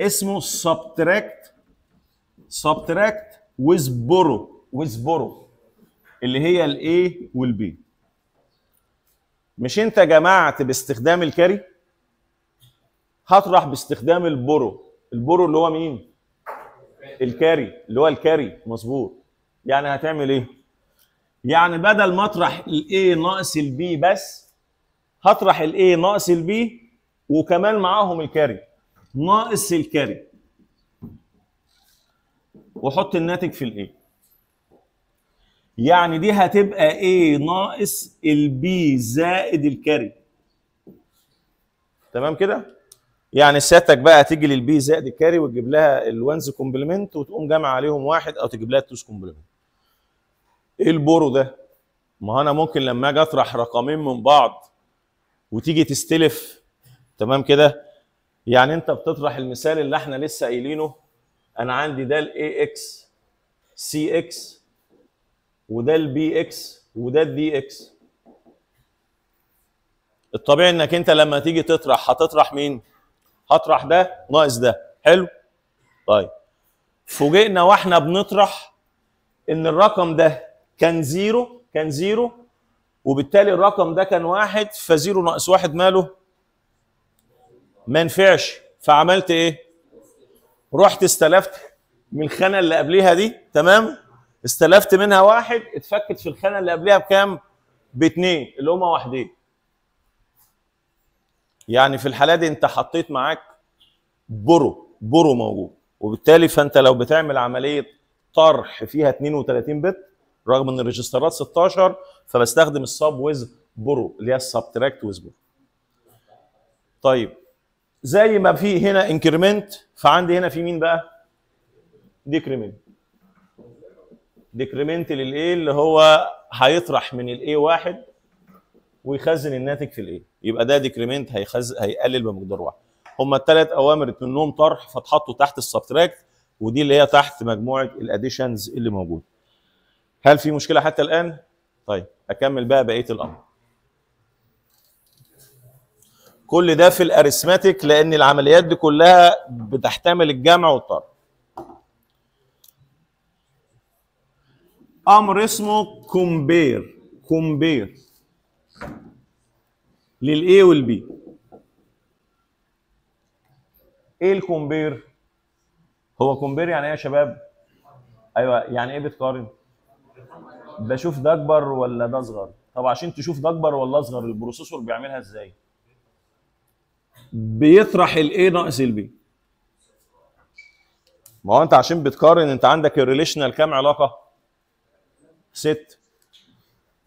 اسمه سبتراكت سبتراكت ويز بورو ويز بورو اللي هي الاي والبي مش انت جمعت باستخدام الكاري هطرح باستخدام البورو البورو اللي هو مين الكاري اللي هو الكاري مظبوط يعني هتعمل ايه يعني بدل ما اطرح الاي ناقص البي بس هطرح الاي ناقص البي وكمان معاهم الكاري ناقص الكاري وحط الناتج في الايه يعني دي هتبقى ايه ناقص البي زائد الكاري تمام كده يعني سيادتك بقى تيجي للبي زائد الكاري وتجيب لها الونز كومبلمنت وتقوم جامع عليهم واحد او تجيب لها التوز كومبلمنت ايه البورو ده ما انا ممكن لما اجي اطرح رقمين من بعض وتيجي تستلف تمام كده يعني انت بتطرح المثال اللي احنا لسه قايلينه انا عندي ده الاي اكس سي اكس وده البي اكس وده الدي اكس الطبيعي انك انت لما تيجي تطرح هتطرح مين هطرح ده ناقص ده حلو طيب فوجئنا واحنا بنطرح ان الرقم ده كان زيرو كان زيرو وبالتالي الرقم ده كان واحد فزيرو ناقص واحد ماله ما نفعش فعملت ايه رحت استلفت من الخانه اللي قبليها دي تمام استلفت منها واحد اتفكت في الخانه اللي قبليها بكام باتنين اللي هما واحدين يعني في الحاله دي انت حطيت معاك برو برو موجود وبالتالي فانت لو بتعمل عمليه طرح فيها 32 بت رغم ان الريجسترات 16 فبستخدم الصاب ويز برو اللي هي السبتراكت ويز برو طيب زي ما في هنا انكريمنت فعندي هنا في مين بقى؟ ديكريمنت ديكريمنت للايه اللي هو هيطرح من الاي واحد ويخزن الناتج في الايه يبقى ده ديكريمنت هيخز... هيقلل بمقدار واحد هما الثلاث اوامر منهم طرح فتحطوا تحت السبتراكت ودي اللي هي تحت مجموعه الاديشنز اللي موجوده هل في مشكله حتى الان طيب اكمل بقى بقيه الامر كل ده في الاريثماتيك لان العمليات دي كلها بتحتمل الجمع والطرد امر اسمه كومبير كومبير للاي والبي ايه الكومبير هو كومبير يعني ايه يا شباب ايوه يعني ايه بتقارن بشوف ده اكبر ولا ده اصغر طب عشان تشوف ده اكبر ولا اصغر البروسيسور بيعملها ازاي بيطرح الايه ناقص البي ما هو انت عشان بتقارن انت عندك الريليشنال كام علاقه؟ ست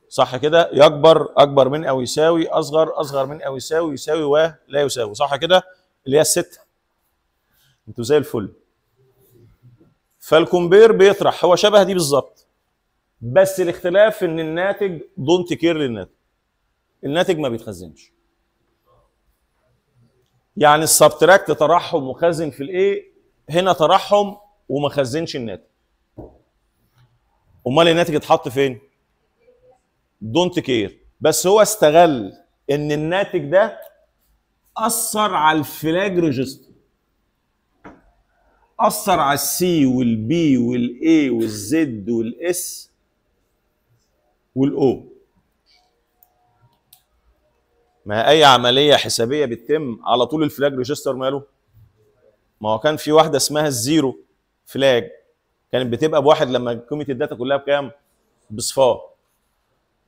صح كده يكبر اكبر من او يساوي اصغر اصغر من او يساوي يساوي و لا يساوي صح كده اللي هي الست انتوا زي الفل فالكمبير بيطرح هو شبه دي بالظبط بس الاختلاف ان الناتج دونت كير للناتج الناتج ما بيتخزنش يعني السبتراكت ترحم وخزن في الايه هنا ترحم وما خزنش الناتج امال الناتج اتحط فين دونت كير بس هو استغل ان الناتج ده اثر على الفلاج ريجستر اثر على السي والبي والاي والزد والاس والاو ما اي عمليه حسابيه بتتم على طول الفلاج ريجستر ماله ما هو كان في واحده اسمها الزيرو فلاج كانت بتبقى بواحد لما قيمه الداتا كلها بكام بصفار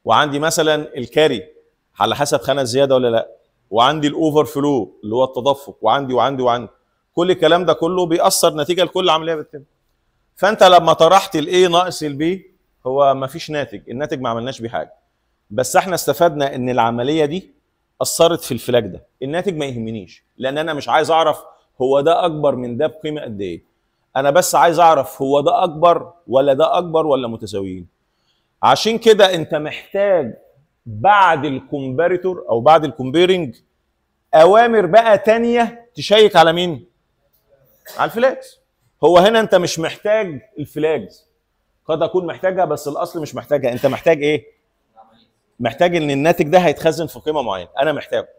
وعندي مثلا الكاري على حسب خانه زياده ولا لا وعندي الاوفر فلو اللي هو التدفق وعندي وعندي وعندي كل الكلام ده كله بيأثر نتيجه لكل عمليه بتتم فانت لما طرحت الاي ناقص البي هو ما فيش ناتج الناتج ما عملناش بيه حاجه بس احنا استفدنا ان العمليه دي اثرت في الفلاج ده الناتج ما يهمنيش لان انا مش عايز اعرف هو ده اكبر من ده بقيمه قد ايه انا بس عايز اعرف هو ده اكبر ولا ده اكبر ولا متساويين عشان كده انت محتاج بعد الكومباريتور او بعد الكومبيرنج اوامر بقى تانية تشيك على مين على الفلاجز هو هنا انت مش محتاج الفلاجز قد اكون محتاجها بس الاصل مش محتاجها انت محتاج ايه محتاج ان الناتج ده هيتخزن في قيمه معينه انا محتاجه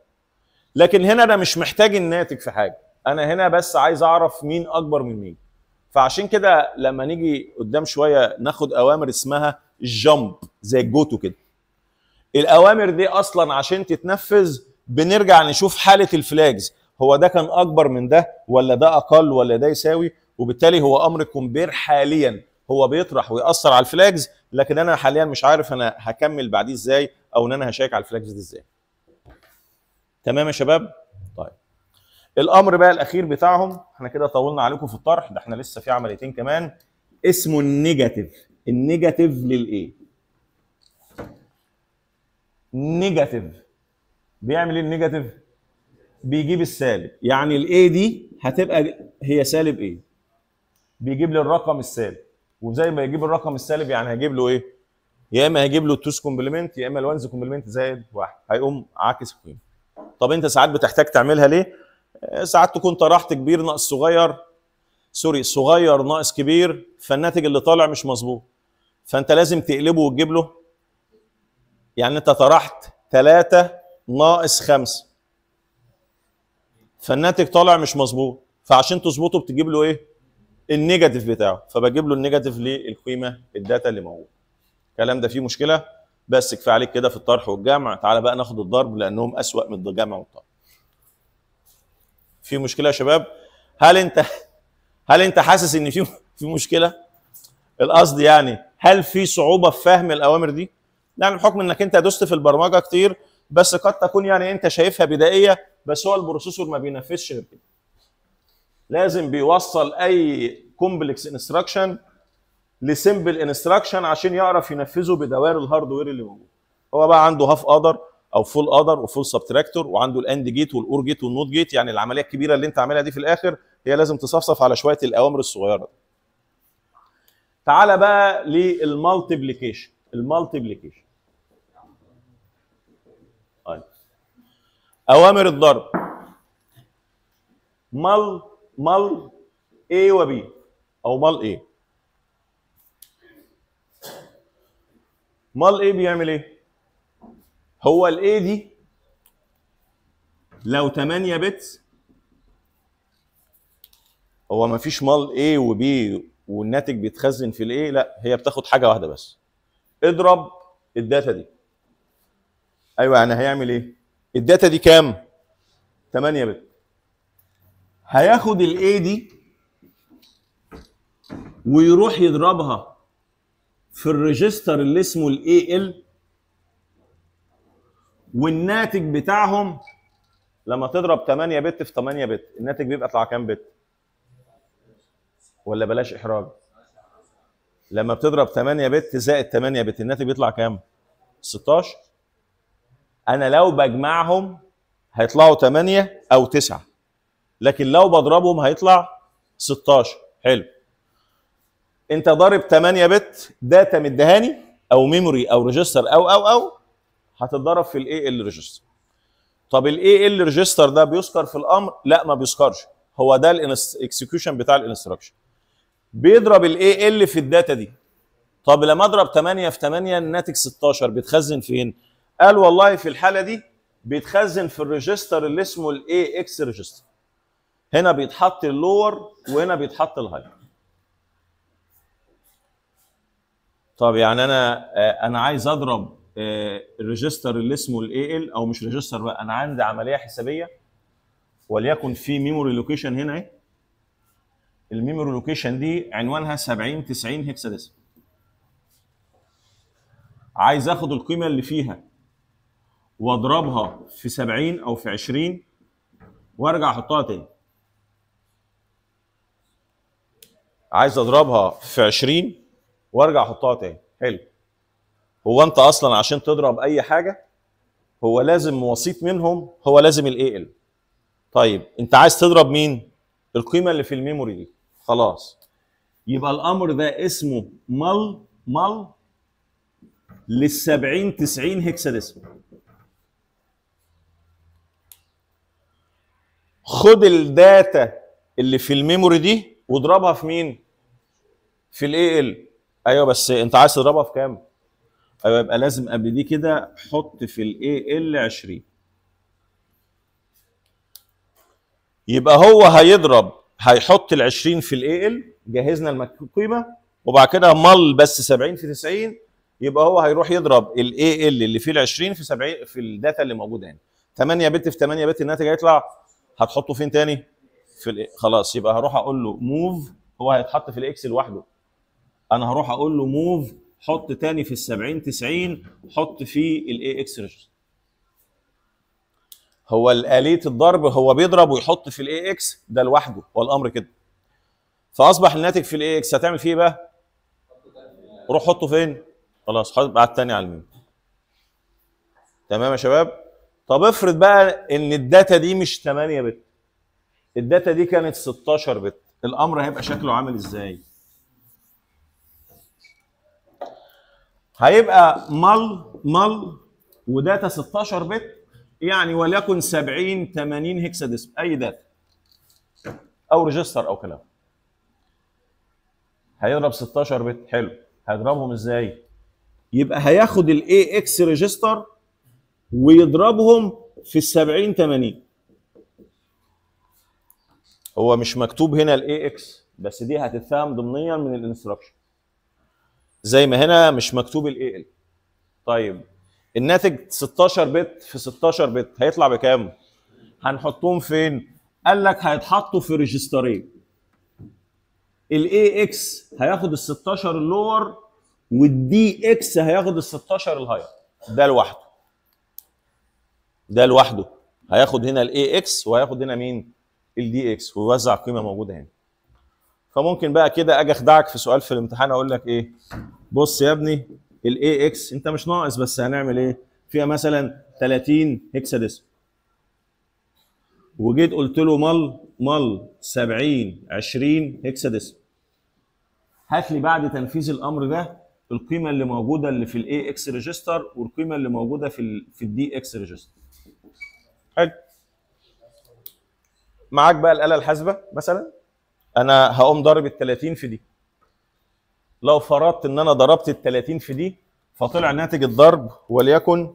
لكن هنا انا مش محتاج الناتج في حاجه انا هنا بس عايز اعرف مين اكبر من مين فعشان كده لما نيجي قدام شويه ناخد اوامر اسمها الجامب زي الجوتو كده الاوامر دي اصلا عشان تتنفذ بنرجع نشوف حاله الفلاجز هو ده كان اكبر من ده ولا ده اقل ولا ده يساوي وبالتالي هو امر كومبير حاليا هو بيطرح ويأثر على الفلاجز لكن انا حاليا مش عارف انا هكمل بعديه ازاي او ان انا هشيك على الفلاجز دي ازاي تمام يا شباب طيب الامر بقى الاخير بتاعهم احنا كده طولنا عليكم في الطرح ده احنا لسه في عمليتين كمان اسمه النيجاتيف النيجاتيف للايه نيجاتيف بيعمل ايه النيجاتيف بيجيب السالب يعني الايه دي هتبقى هي سالب ايه بيجيب لي الرقم السالب وزي ما يجيب الرقم السالب يعني هيجيب له ايه؟ يا اما هيجيب له التوس كومبلمنت يا اما الوانز كومبلمنت زائد واحد هيقوم عاكس القيمه. طب انت ساعات بتحتاج تعملها ليه؟ آه، ساعات تكون طرحت كبير ناقص صغير سوري صغير ناقص كبير فالناتج اللي طالع مش مظبوط. فانت لازم تقلبه وتجيب له يعني انت طرحت 3 ناقص 5 فالناتج طالع مش مظبوط فعشان تظبطه بتجيب له ايه؟ النيجاتيف بتاعه فبجيب له النيجاتيف للقيمه الداتا اللي موجوده الكلام ده فيه مشكله بس كفايه عليك كده في الطرح والجمع تعالى بقى ناخد الضرب لانهم اسوا من الجمع والطرح في مشكله يا شباب هل انت هل انت حاسس ان في في مشكله القصد يعني هل في صعوبه في فهم الاوامر دي يعني بحكم انك انت دوست في البرمجه كتير بس قد تكون يعني انت شايفها بدائيه بس هو البروسيسور ما بينفذش غير كده لازم بيوصل اي كومبلكس انستراكشن لسمبل انستراكشن عشان يعرف ينفذه بدوائر الهاردوير اللي موجود هو بقى عنده هاف ادر او فول ادر وفول سبتراكتور وعنده الاند جيت والاور جيت والنوت جيت يعني العمليه الكبيره اللي انت عاملها دي في الاخر هي لازم تصفصف على شويه الاوامر الصغيره تعالى بقى للمالتيبليكيشن المالتيبليكيشن اوامر الضرب مال مال A B او مال A مال A بيعمل ايه؟ هو الـ A دي لو 8 بت هو ما فيش مال A B والناتج بيتخزن في الايه لا هي بتاخد حاجه واحده بس اضرب الداتا دي ايوه يعني هيعمل ايه الداتا دي كام 8 بت هياخد الاي دي ويروح يضربها في الريجستر اللي اسمه الاي ال والناتج بتاعهم لما تضرب 8 بت في 8 بت الناتج بيبقى طلع كام بت ولا بلاش احراج لما بتضرب 8 بت زائد 8 بت الناتج بيطلع كام 16 انا لو بجمعهم هيطلعوا 8 او 9 لكن لو بضربهم هيطلع 16 حلو انت ضارب 8 بت داتا مدهاني او ميموري او ريجستر او او او هتتضرب في الاي ال ريجستر طب الاي ال ريجستر ده بيذكر في الامر لا ما بيذكرش هو ده الاكسكيوشن بتاع الانستراكشن بيضرب الاي ال في الداتا دي طب لما اضرب 8 في 8 الناتج 16 بيتخزن فين قال والله في الحاله دي بيتخزن في الريجستر اللي اسمه الاي اكس ريجستر هنا بيتحط اللور وهنا بيتحط الهاي طب يعني انا آه، انا عايز اضرب آه، الريجستر اللي اسمه الاي ال او مش ريجستر بقى انا عندي عمليه حسابيه وليكن في ميموري لوكيشن هنا الميموري لوكيشن دي عنوانها 70 90 هكساديسم عايز اخد القيمه اللي فيها واضربها في 70 او في 20 وارجع احطها تاني عايز اضربها في 20 وارجع احطها تاني حلو هو انت اصلا عشان تضرب اي حاجه هو لازم وسيط منهم هو لازم الاي ال طيب انت عايز تضرب مين القيمه اللي في الميموري دي خلاص يبقى الامر ده اسمه مل مل لل 70 90 هكساديسمال خد الداتا اللي في الميموري دي واضربها في مين في الاي ال ايوه بس انت عايز تضربها في كام؟ ايوه يبقى لازم قبل دي كده حط في الاي ال 20 يبقى هو هيضرب هيحط ال 20 في الاي ال جهزنا القيمه وبعد كده مل بس 70 في 90 يبقى هو هيروح يضرب الاي ال اللي فيه ال 20 في 70 في الداتا اللي موجوده هنا 8 بت في 8 بت الناتج هيطلع هتحطه فين تاني؟ في خلاص يبقى هروح اقول له موف هو هيتحط في الاكس لوحده انا هروح اقول له موف حط تاني في ال 70 90 حط في الاي اكس ريجستر هو الاليه الضرب هو بيضرب ويحط في الاي اكس ده لوحده هو الامر كده فاصبح الناتج في الاي اكس هتعمل فيه ايه بقى؟ روح حطه فين؟ خلاص حط بعد تاني على الميم تمام يا شباب؟ طب افرض بقى ان الداتا دي مش 8 بت الداتا دي كانت 16 بت الامر هيبقى شكله عامل ازاي؟ هيبقى مل مل وداتا 16 بت يعني وليكن 70 80 ديسك اي داتا او ريجستر او كلام هيضرب 16 بت حلو هيضربهم ازاي يبقى هياخد الاي اكس ريجستر ويضربهم في ال 70 80 هو مش مكتوب هنا الاي اكس بس دي هتتفهم ضمنيا من الانستراكشن زي ما هنا مش مكتوب الاي ال طيب الناتج 16 بت في 16 بت هيطلع بكام هنحطهم فين قال لك هيتحطوا في ريجسترين الاي اكس هياخد ال 16 اللور والدي اكس هياخد ال 16 الهاير ده لوحده ده لوحده هياخد هنا الاي اكس وهياخد هنا مين الدي اكس ويوزع قيمه موجوده هنا فممكن بقى كده اجي اخدعك في سؤال في الامتحان اقول لك ايه بص يا ابني الاي اكس انت مش ناقص بس هنعمل ايه فيها مثلا 30 ديسم وجيت قلت له مل مل 70 20 ديسم هات لي بعد تنفيذ الامر ده القيمه اللي موجوده اللي في الاي اكس ريجستر والقيمه اللي موجوده في الـ في الدي اكس ريجستر حلو معاك بقى الاله الحاسبه مثلا انا هقوم ضارب ال 30 في دي لو فرضت ان انا ضربت ال 30 في دي فطلع ناتج الضرب وليكن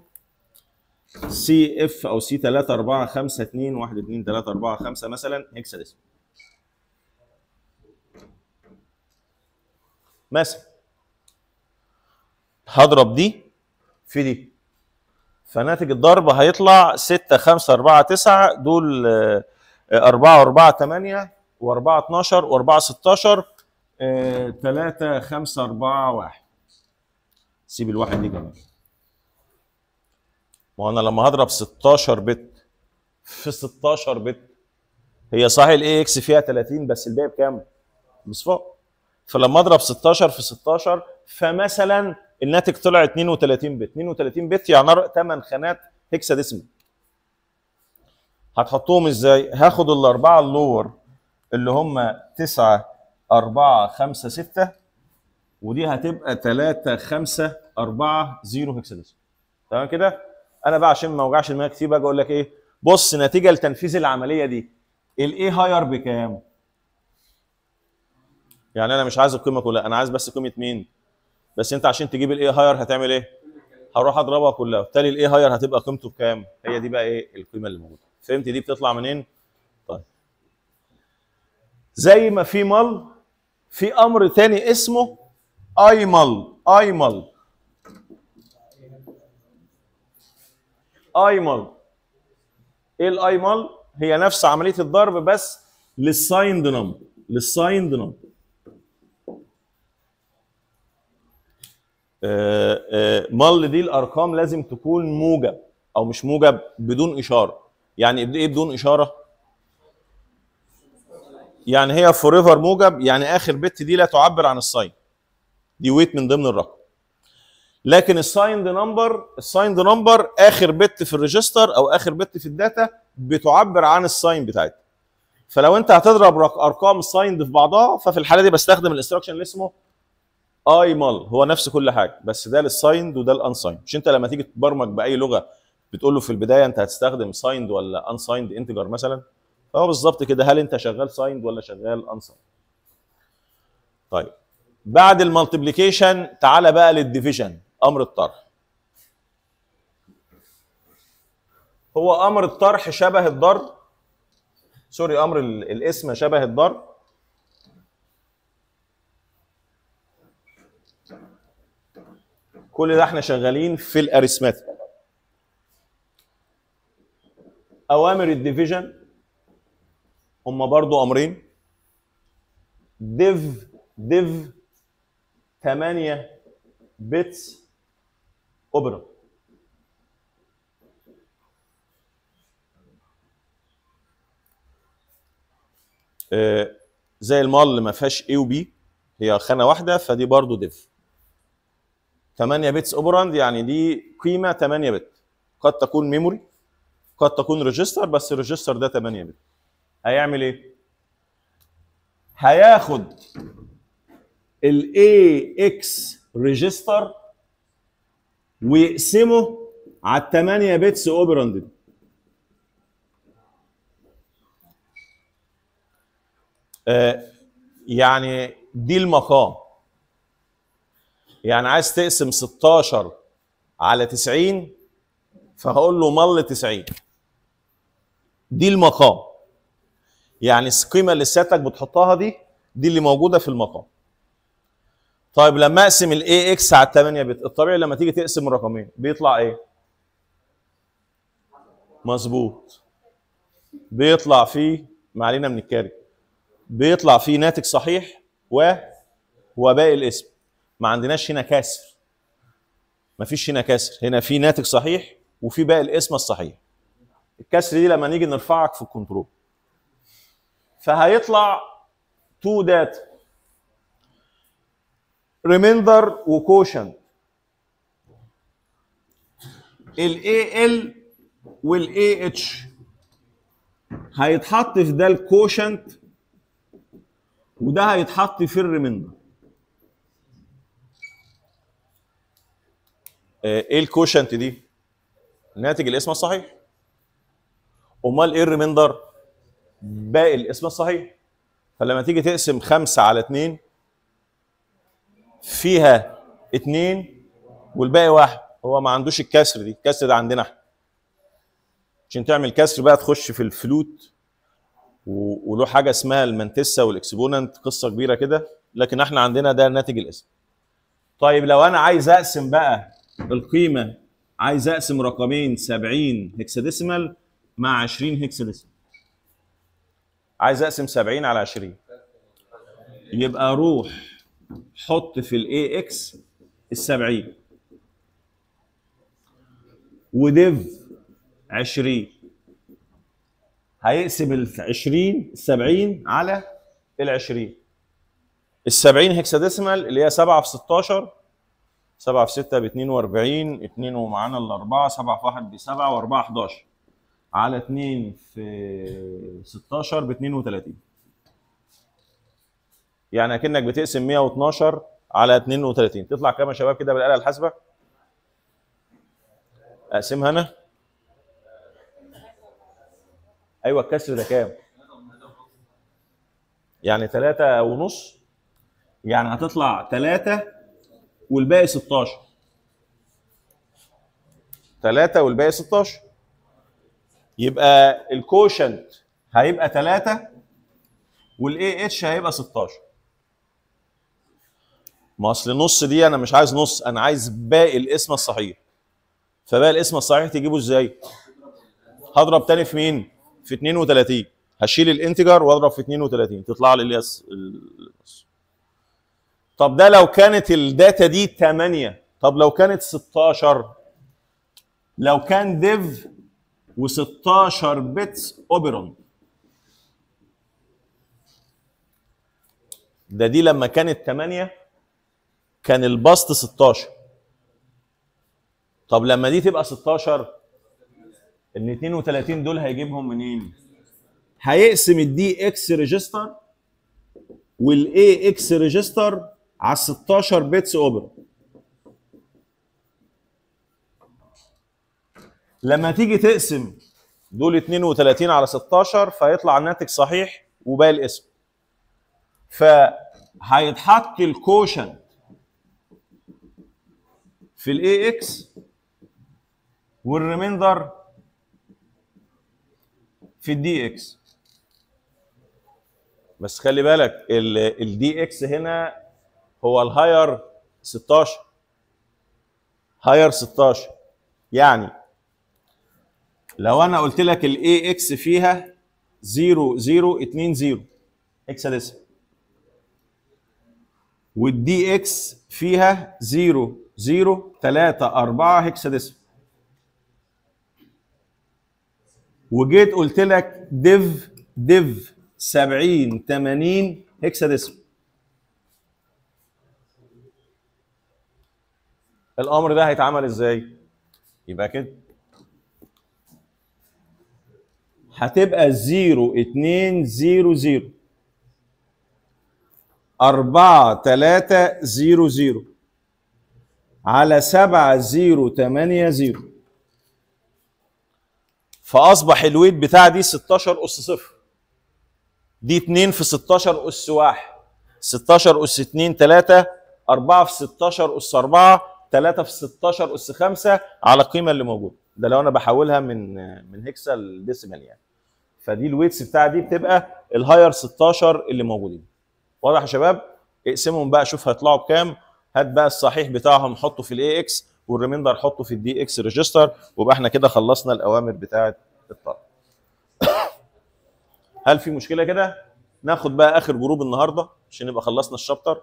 سي اف او سي 3 4 5 2 1 2 3 4 5 مثلا هيكساديسيمال مثلا هضرب دي في دي فناتج الضرب هيطلع 6 5 4 9 دول 4 4 8 و4 12 و4 16 3 5 4 1 سيب الواحد دي جنب ما انا لما هضرب 16 بت في 16 بت هي صحيح الاي اكس فيها 30 بس الباقي بكام؟ مصفار فلما اضرب 16 في 16 فمثلا الناتج طلع 32 بت 32 بت يعني 8 خانات هيكسا ديسمال هتحطهم ازاي؟ هاخد الاربعه اللور اللي هم 9 4 5 6 ودي هتبقى 3 5 4 0 هكساديسيمال تمام كده انا بقى عشان ما اوجعش دماغي كتير بقى اقول لك ايه بص نتيجه لتنفيذ العمليه دي الاي هاير بكام يعني انا مش عايز القيمه كلها انا عايز بس قيمه مين بس انت عشان تجيب الاي هاير هتعمل ايه هروح اضربها كلها وبالتالي الاي هاير هتبقى قيمته بكام هي دي بقى ايه القيمه اللي موجوده فهمت دي بتطلع منين زي ما في مل في امر تاني اسمه ايمل ايمل ايمل ايه الايمل هي نفس عمليه الضرب بس للسايند نمبر للسايند نمبر آه، آه، مل دي الارقام لازم تكون موجب او مش موجب بدون اشاره يعني ايه بدون اشاره يعني هي فور ايفر موجب يعني اخر بت دي لا تعبر عن الساين دي ويت من ضمن الرقم لكن السايند نمبر السايند نمبر اخر بت في الريجستر او اخر بت في الداتا بتعبر عن الساين بتاعتها فلو انت هتضرب ارقام سايند في بعضها ففي الحاله دي بستخدم الانستراكشن اللي اسمه اي مال هو نفس كل حاجه بس ده للسايند وده الانسايند مش انت لما تيجي تبرمج باي لغه بتقول له في البدايه انت هتستخدم سايند ولا انسايند انتجر مثلا فهو اه بالظبط كده هل انت شغال سايند ولا شغال انسايند طيب بعد المالتيبليكيشن تعالى بقى للديفيجن امر الطرح هو امر الطرح شبه الضرب سوري امر الاسم شبه الضرب كل ده احنا شغالين في الاريثماتيك اوامر الديفيجن هما برضو امرين ديف ديف 8 بتس اوبرا آه، زي المال ما فيهاش اي وبي هي خانه واحده فدي برضو ديف 8 بتس اوبراند يعني دي قيمه 8 بت قد تكون ميموري قد تكون ريجستر بس الريجستر ده 8 بت هيعمل ايه؟ هياخد ال X ريجستر ويقسمه على ال 8 بيتس اوبراند آه يعني دي المقام يعني عايز تقسم 16 على 90 فهقول له مل 90 دي المقام يعني القيمه اللي سيادتك بتحطها دي دي اللي موجوده في المقام طيب لما اقسم الاي اكس على 8 بت الطبيعي لما تيجي تقسم الرقمين بيطلع ايه مظبوط بيطلع فيه ما علينا من الكاري بيطلع فيه ناتج صحيح و وباقي الاسم ما عندناش هنا كسر ما فيش هنا كسر هنا في ناتج صحيح وفي باقي الاسم الصحيح الكسر دي لما نيجي نرفعك في الكنترول فهيطلع تو داتا ريميندر وكوشن الاي ال والاي اتش هيتحط في ده الكوشنت وده هيتحط في الريميندر آه، ايه الكوشنت دي؟ ناتج الاسم الصحيح امال ايه الريميندر؟ باقي الاسم الصحيح فلما تيجي تقسم خمسة على اتنين فيها اتنين والباقي واحد هو ما عندوش الكسر دي الكسر ده عندنا احنا عشان تعمل كسر بقى تخش في الفلوت وله حاجه اسمها المنتسه والاكسبوننت قصه كبيره كده لكن احنا عندنا ده ناتج الاسم طيب لو انا عايز اقسم بقى القيمه عايز اقسم رقمين 70 ديسمال مع 20 ديسمال عايز اقسم 70 على 20 يبقى روح حط في الاي اكس ال 70 وديف 20 هيقسم ال 20 ال 70 على ال 20 ال 70 هكساديسمال اللي هي 7 في 16 7 في 6 ب 42 2 ومعانا ال 4 7 في 1 ب 7 و4 11 على 2 في 16 ب 32 يعني اكنك بتقسم 112 على 32 تطلع كام يا شباب كده بالاله الحاسبه اقسمها انا ايوه الكسر ده كام يعني 3 ونص يعني هتطلع 3 والباقي 16 3 والباقي 16 يبقى الكوشنت هيبقى 3 والاي اتش هيبقى 16 ما اصل نص دي انا مش عايز نص انا عايز باقي الاسم الصحيح فباقي الاسم الصحيح تجيبه ازاي هضرب تاني في مين في 32 هشيل الانتجر واضرب في 32 تطلع لي الياس طب ده لو كانت الداتا دي 8 طب لو كانت 16 لو كان ديف و16 بتس اوبرون ده دي لما كانت 8 كان البسط 16 طب لما دي تبقى 16 ال 32 دول هيجيبهم منين؟ هيقسم الدي اكس ريجستر والاي اكس ريجستر على 16 بتس اوبرون لما تيجي تقسم دول 32 على 16 فيطلع الناتج صحيح وباقي الاسم فهيتحط الكوشنت في الاي اكس والريميندر في الدي اكس بس خلي بالك الدي اكس هنا هو الهاير 16 هاير 16 يعني لو انا قلت لك الاي اكس فيها 0 0 2 0 اكس هكساديسيمال والدي اكس فيها 0 0 3 4 هكساديسيمال وجيت قلت لك ديف ديف 70 80 هكساديسيمال الامر ده هيتعمل ازاي يبقى كده هتبقى 0 2 0 0 4 3 0 0 على 7 0 8 0 فاصبح الويت بتاع دي 16 اس صفر دي 2 في 16 اس 1 16 اس 2 3 4 في 16 اس 4 3 في 16 اس 5 على القيمه اللي موجوده ده لو انا بحولها من من هكسا لديسيمال يعني فدي الويتس بتاع دي بتبقى الهاير 16 اللي موجودين واضح يا شباب اقسمهم بقى شوف هيطلعوا بكام هات بقى الصحيح بتاعهم حطه في الاي اكس والريميندر حطه في الدي اكس ريجستر ويبقى احنا كده خلصنا الاوامر بتاعه الطلب هل في مشكله كده ناخد بقى اخر جروب النهارده عشان نبقى خلصنا الشابتر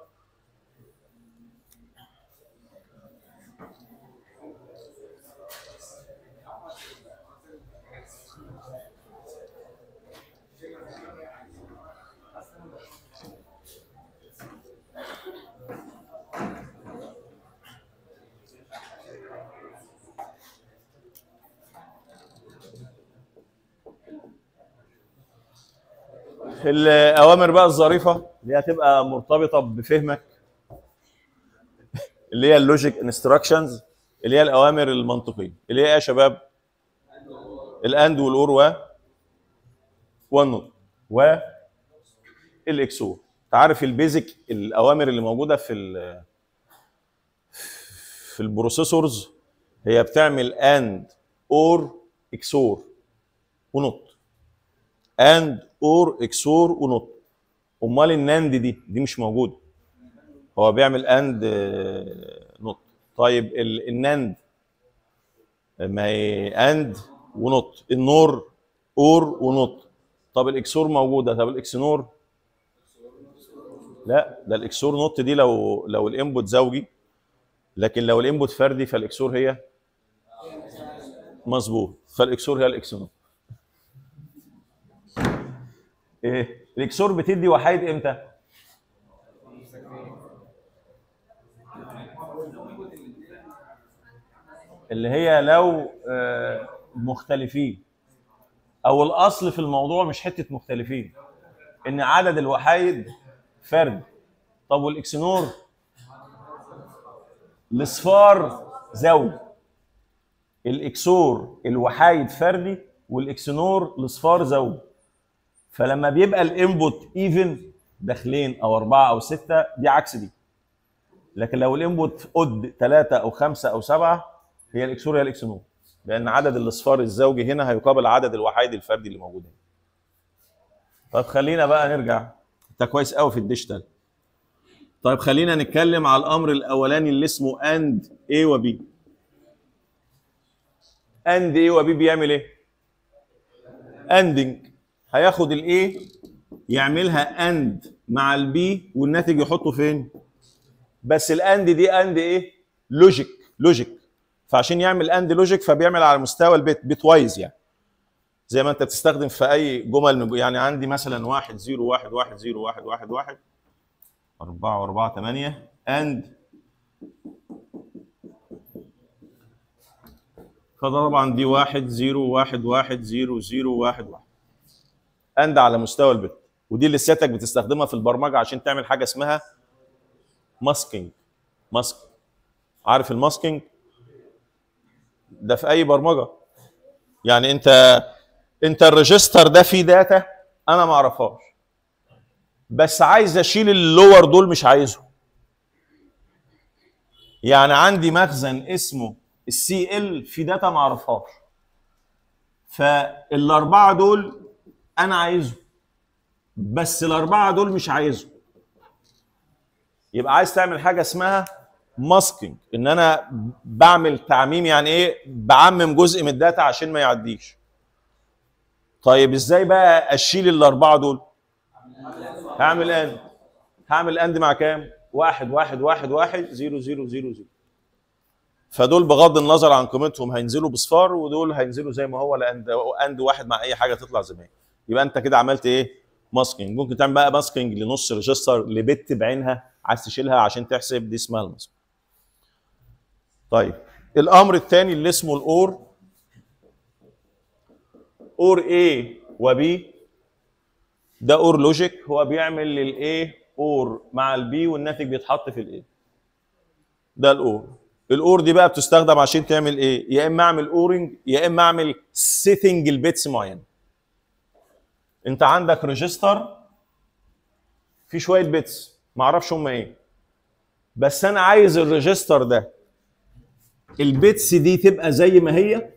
الاوامر بقى الظريفه اللي هتبقى مرتبطه بفهمك اللي هي اللوجيك انستراكشنز اللي هي الاوامر المنطقيه اللي هي ايه يا شباب الاند والاور و والنوت و الاكسور عارف البيزك الاوامر اللي موجوده في الـ في البروسيسورز هي بتعمل اند اور اكسور ونوت اند اور اكسور ونوت امال الناند دي دي مش موجوده هو بيعمل اند آه، نوت طيب الناند ما هي اند ونوت النور اور ونوت طب الاكسور موجوده طب الاكسنور لا ده الاكسور نوت دي لو لو الانبوت زوجي لكن لو الانبوت فردي فالاكسور هي مظبوط فالاكسور هي الاكسنور ايه الاكسور بتدي وحيد امتى اللي هي لو آه، مختلفين او الاصل في الموضوع مش حته مختلفين ان عدد الوحيد فرد طب والاكسنور الاصفار زوج الاكسور الوحيد فردي والاكسنور الاصفار زوج فلما بيبقى الانبوت ايفن داخلين او اربعه او سته دي عكس دي لكن لو الانبوت اود ثلاثه او خمسه او سبعه هي الاكسور هي الاكس نور لان عدد الاصفار الزوجي هنا هيقابل عدد الوحيد الفردي اللي موجود هنا طب خلينا بقى نرجع انت كويس قوي في الديجيتال طيب خلينا نتكلم على الامر الاولاني اللي اسمه اند اي وبي اند اي وبي بيعمل ايه اندنج هياخد الايه يعملها اند مع البي والناتج يحطه فين بس الاند دي اند ايه لوجيك لوجيك فعشان يعمل اند لوجيك فبيعمل على مستوى البيت بيت وايز يعني زي ما انت بتستخدم في اي جمل يعني عندي مثلا 1 0 1 1 0 1 1 1 4 4 8 اند فده طبعا دي 1 0 1 1 0 0 1 1 اند على مستوى البت ودي اللي سيادتك بتستخدمها في البرمجه عشان تعمل حاجه اسمها ماسكينج ماسك عارف الماسكينج ده في اي برمجه يعني انت انت الريجستر ده فيه داتا انا ما اعرفهاش بس عايز اشيل اللور دول مش عايزهم يعني عندي مخزن اسمه السي ال في داتا ما اعرفهاش فالاربعه دول انا عايزه بس الاربعه دول مش عايزه يبقى عايز تعمل حاجه اسمها ماسكينج ان انا بعمل تعميم يعني ايه بعمم جزء من الداتا عشان ما يعديش طيب ازاي بقى اشيل الاربعه دول هعمل اند هعمل اند مع كام واحد واحد واحد واحد زيرو زيرو زيرو زيرو فدول بغض النظر عن قيمتهم هينزلوا بصفار ودول هينزلوا زي ما هو لاند اند واحد مع اي حاجه تطلع زي ما هي يبقى انت كده عملت ايه ماسكينج ممكن تعمل بقى ماسكينج لنص ريجستر لبت بعينها عايز تشيلها عشان تحسب دي اسمها الماسك طيب الامر الثاني اللي اسمه الاور اور A B ده اور لوجيك هو بيعمل للاي اور مع البي والناتج بيتحط في الاي ده الاور الاور دي بقى بتستخدم عشان تعمل ايه يا اما اعمل اورنج يا اما اعمل سيتنج البيتس معينه انت عندك ريجستر في شويه بيتس ما اعرفش هم ايه بس انا عايز الريجستر ده البيتس دي تبقى زي ما هي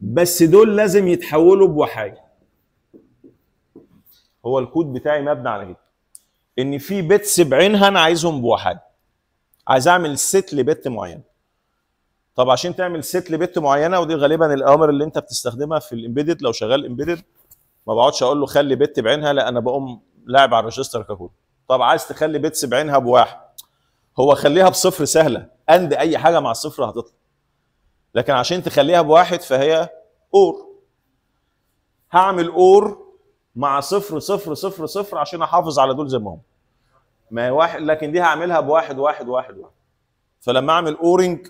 بس دول لازم يتحولوا بوحاية هو الكود بتاعي مبني على كده ان في بيتس بعينها انا عايزهم بوحاية عايز اعمل ست لبت معين طب عشان تعمل ست لبت معينه ودي غالبا الاوامر اللي انت بتستخدمها في الامبيدد لو شغال امبيدد ما بقعدش اقول له خلي بيت بعينها لا انا بقوم لاعب على الريجستر ككل طب عايز تخلي بيتس بعينها بواحد هو خليها بصفر سهله اند اي حاجه مع الصفر هتطلع لكن عشان تخليها بواحد فهي اور هعمل اور مع صفر صفر صفر صفر عشان احافظ على دول زي ما هم ما هي واحد لكن دي هعملها بواحد واحد واحد واحد فلما اعمل اورنج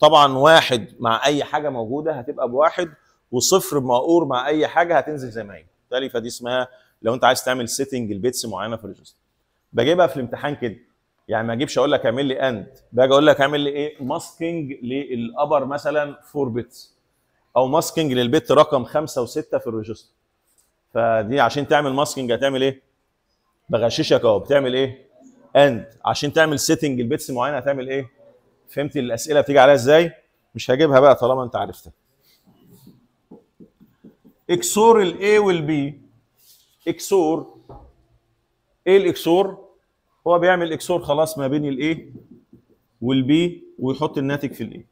طبعا واحد مع اي حاجه موجوده هتبقى بواحد وصفر مقور مع اي حاجه هتنزل زي ما هي بالتالي فدي اسمها لو انت عايز تعمل سيتنج لبيتس معينه في الريجستر بجيبها في الامتحان كده يعني ما اجيبش اقول لك اعمل لي اند باجي اقول لك اعمل لي ايه ماسكينج للابر مثلا 4 بيتس او ماسكينج للبيت رقم 5 و6 في الريجستر فدي عشان تعمل ماسكينج هتعمل ايه بغششك اهو بتعمل ايه اند عشان تعمل سيتنج لبيتس معينه هتعمل ايه فهمت الاسئله بتيجي عليها ازاي مش هجيبها بقى طالما انت عرفتها اكسور الاي والبي اكسور ايه الاكسور هو بيعمل اكسور خلاص ما بين الاي والبي ويحط الناتج في الاي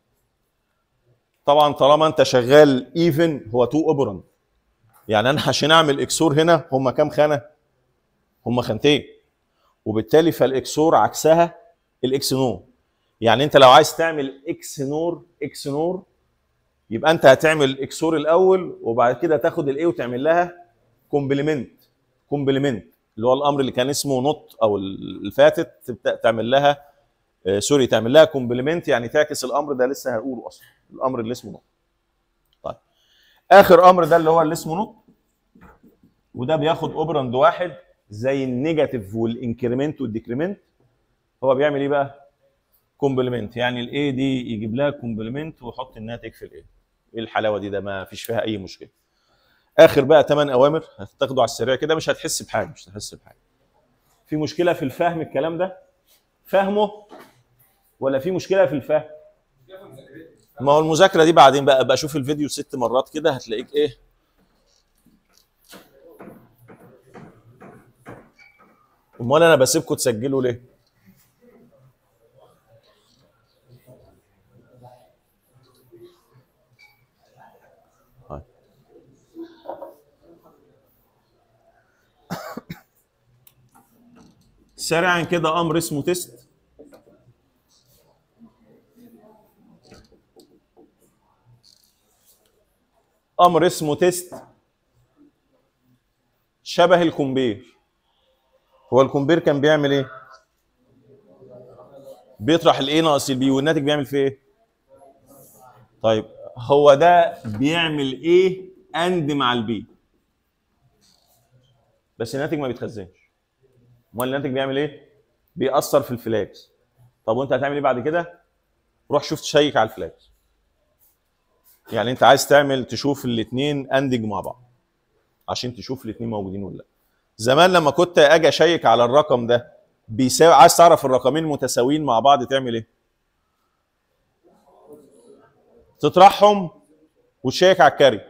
طبعا طالما انت شغال ايفن هو تو اوبرن يعني انا عشان اعمل اكسور هنا هم كام خانه هم خانتين وبالتالي فالاكسور عكسها الاكس نور يعني انت لو عايز تعمل اكس نور اكس نور يبقى انت هتعمل اكسور الاول وبعد كده تاخد الايه وتعمل لها كومبلمنت كومبلمنت اللي هو الامر اللي كان اسمه نوت او الفاتت تعمل لها سوري آه، تعمل لها كومبلمنت يعني تعكس الامر ده لسه هقوله اصلا الامر اللي اسمه نوت طيب اخر امر ده اللي هو اللي اسمه نوت وده بياخد اوبراند واحد زي النيجاتيف والانكريمنت والديكريمنت هو بيعمل ايه بقى كومبلمنت يعني الايه دي يجيب لها كومبلمنت ويحط انها تكفي الايه ايه الحلاوه دي ده ما فيش فيها اي مشكله اخر بقى ثمان اوامر هتاخده على السريع كده مش هتحس بحاجه مش هتحس بحاجه في مشكله في الفهم الكلام ده فهمه ولا في مشكله في الفهم ما هو المذاكره دي بعدين بقى بقى شوف الفيديو ست مرات كده هتلاقيك ايه امال انا بسيبكم تسجلوا ليه سريعا كده امر اسمه تيست امر اسمه تيست شبه الكمبير هو الكمبير كان بيعمل ايه بيطرح الايه ناقص البي والناتج بيعمل في ايه طيب هو ده بيعمل ايه اند مع البي بس الناتج ما بيتخزنش امال الناتج بيعمل ايه؟ بيأثر في الفلاكس. طب وانت هتعمل ايه بعد كده؟ روح شوف تشيك على الفلاكس. يعني انت عايز تعمل تشوف الاثنين اندج مع بعض عشان تشوف الاثنين موجودين ولا لا زمان لما كنت اجي اشيك على الرقم ده بيساوي عايز تعرف الرقمين متساويين مع بعض تعمل ايه تطرحهم وتشيك على الكاري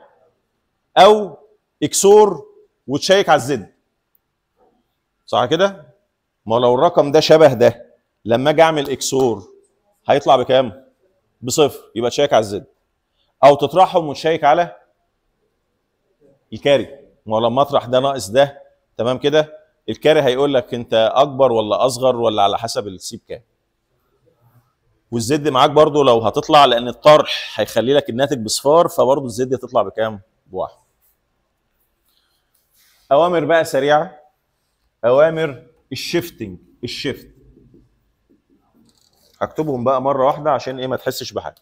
او اكسور وتشيك على الزد صح كده؟ ما لو الرقم ده شبه ده لما اجي اعمل اكسور هيطلع بكام؟ بصفر يبقى تشيك على الزد او تطرحهم وتشيك على الكاري ما هو لما اطرح ده ناقص ده تمام كده الكاري هيقول لك انت اكبر ولا اصغر ولا على حسب السيب كام؟ والزد معاك برضو لو هتطلع لان الطرح هيخلي لك الناتج بصفار فبرضو الزد هتطلع بكام؟ بواحد اوامر بقى سريعه اوامر الشيفتنج الشيفت هكتبهم بقى مره واحده عشان ايه ما تحسش بحاجه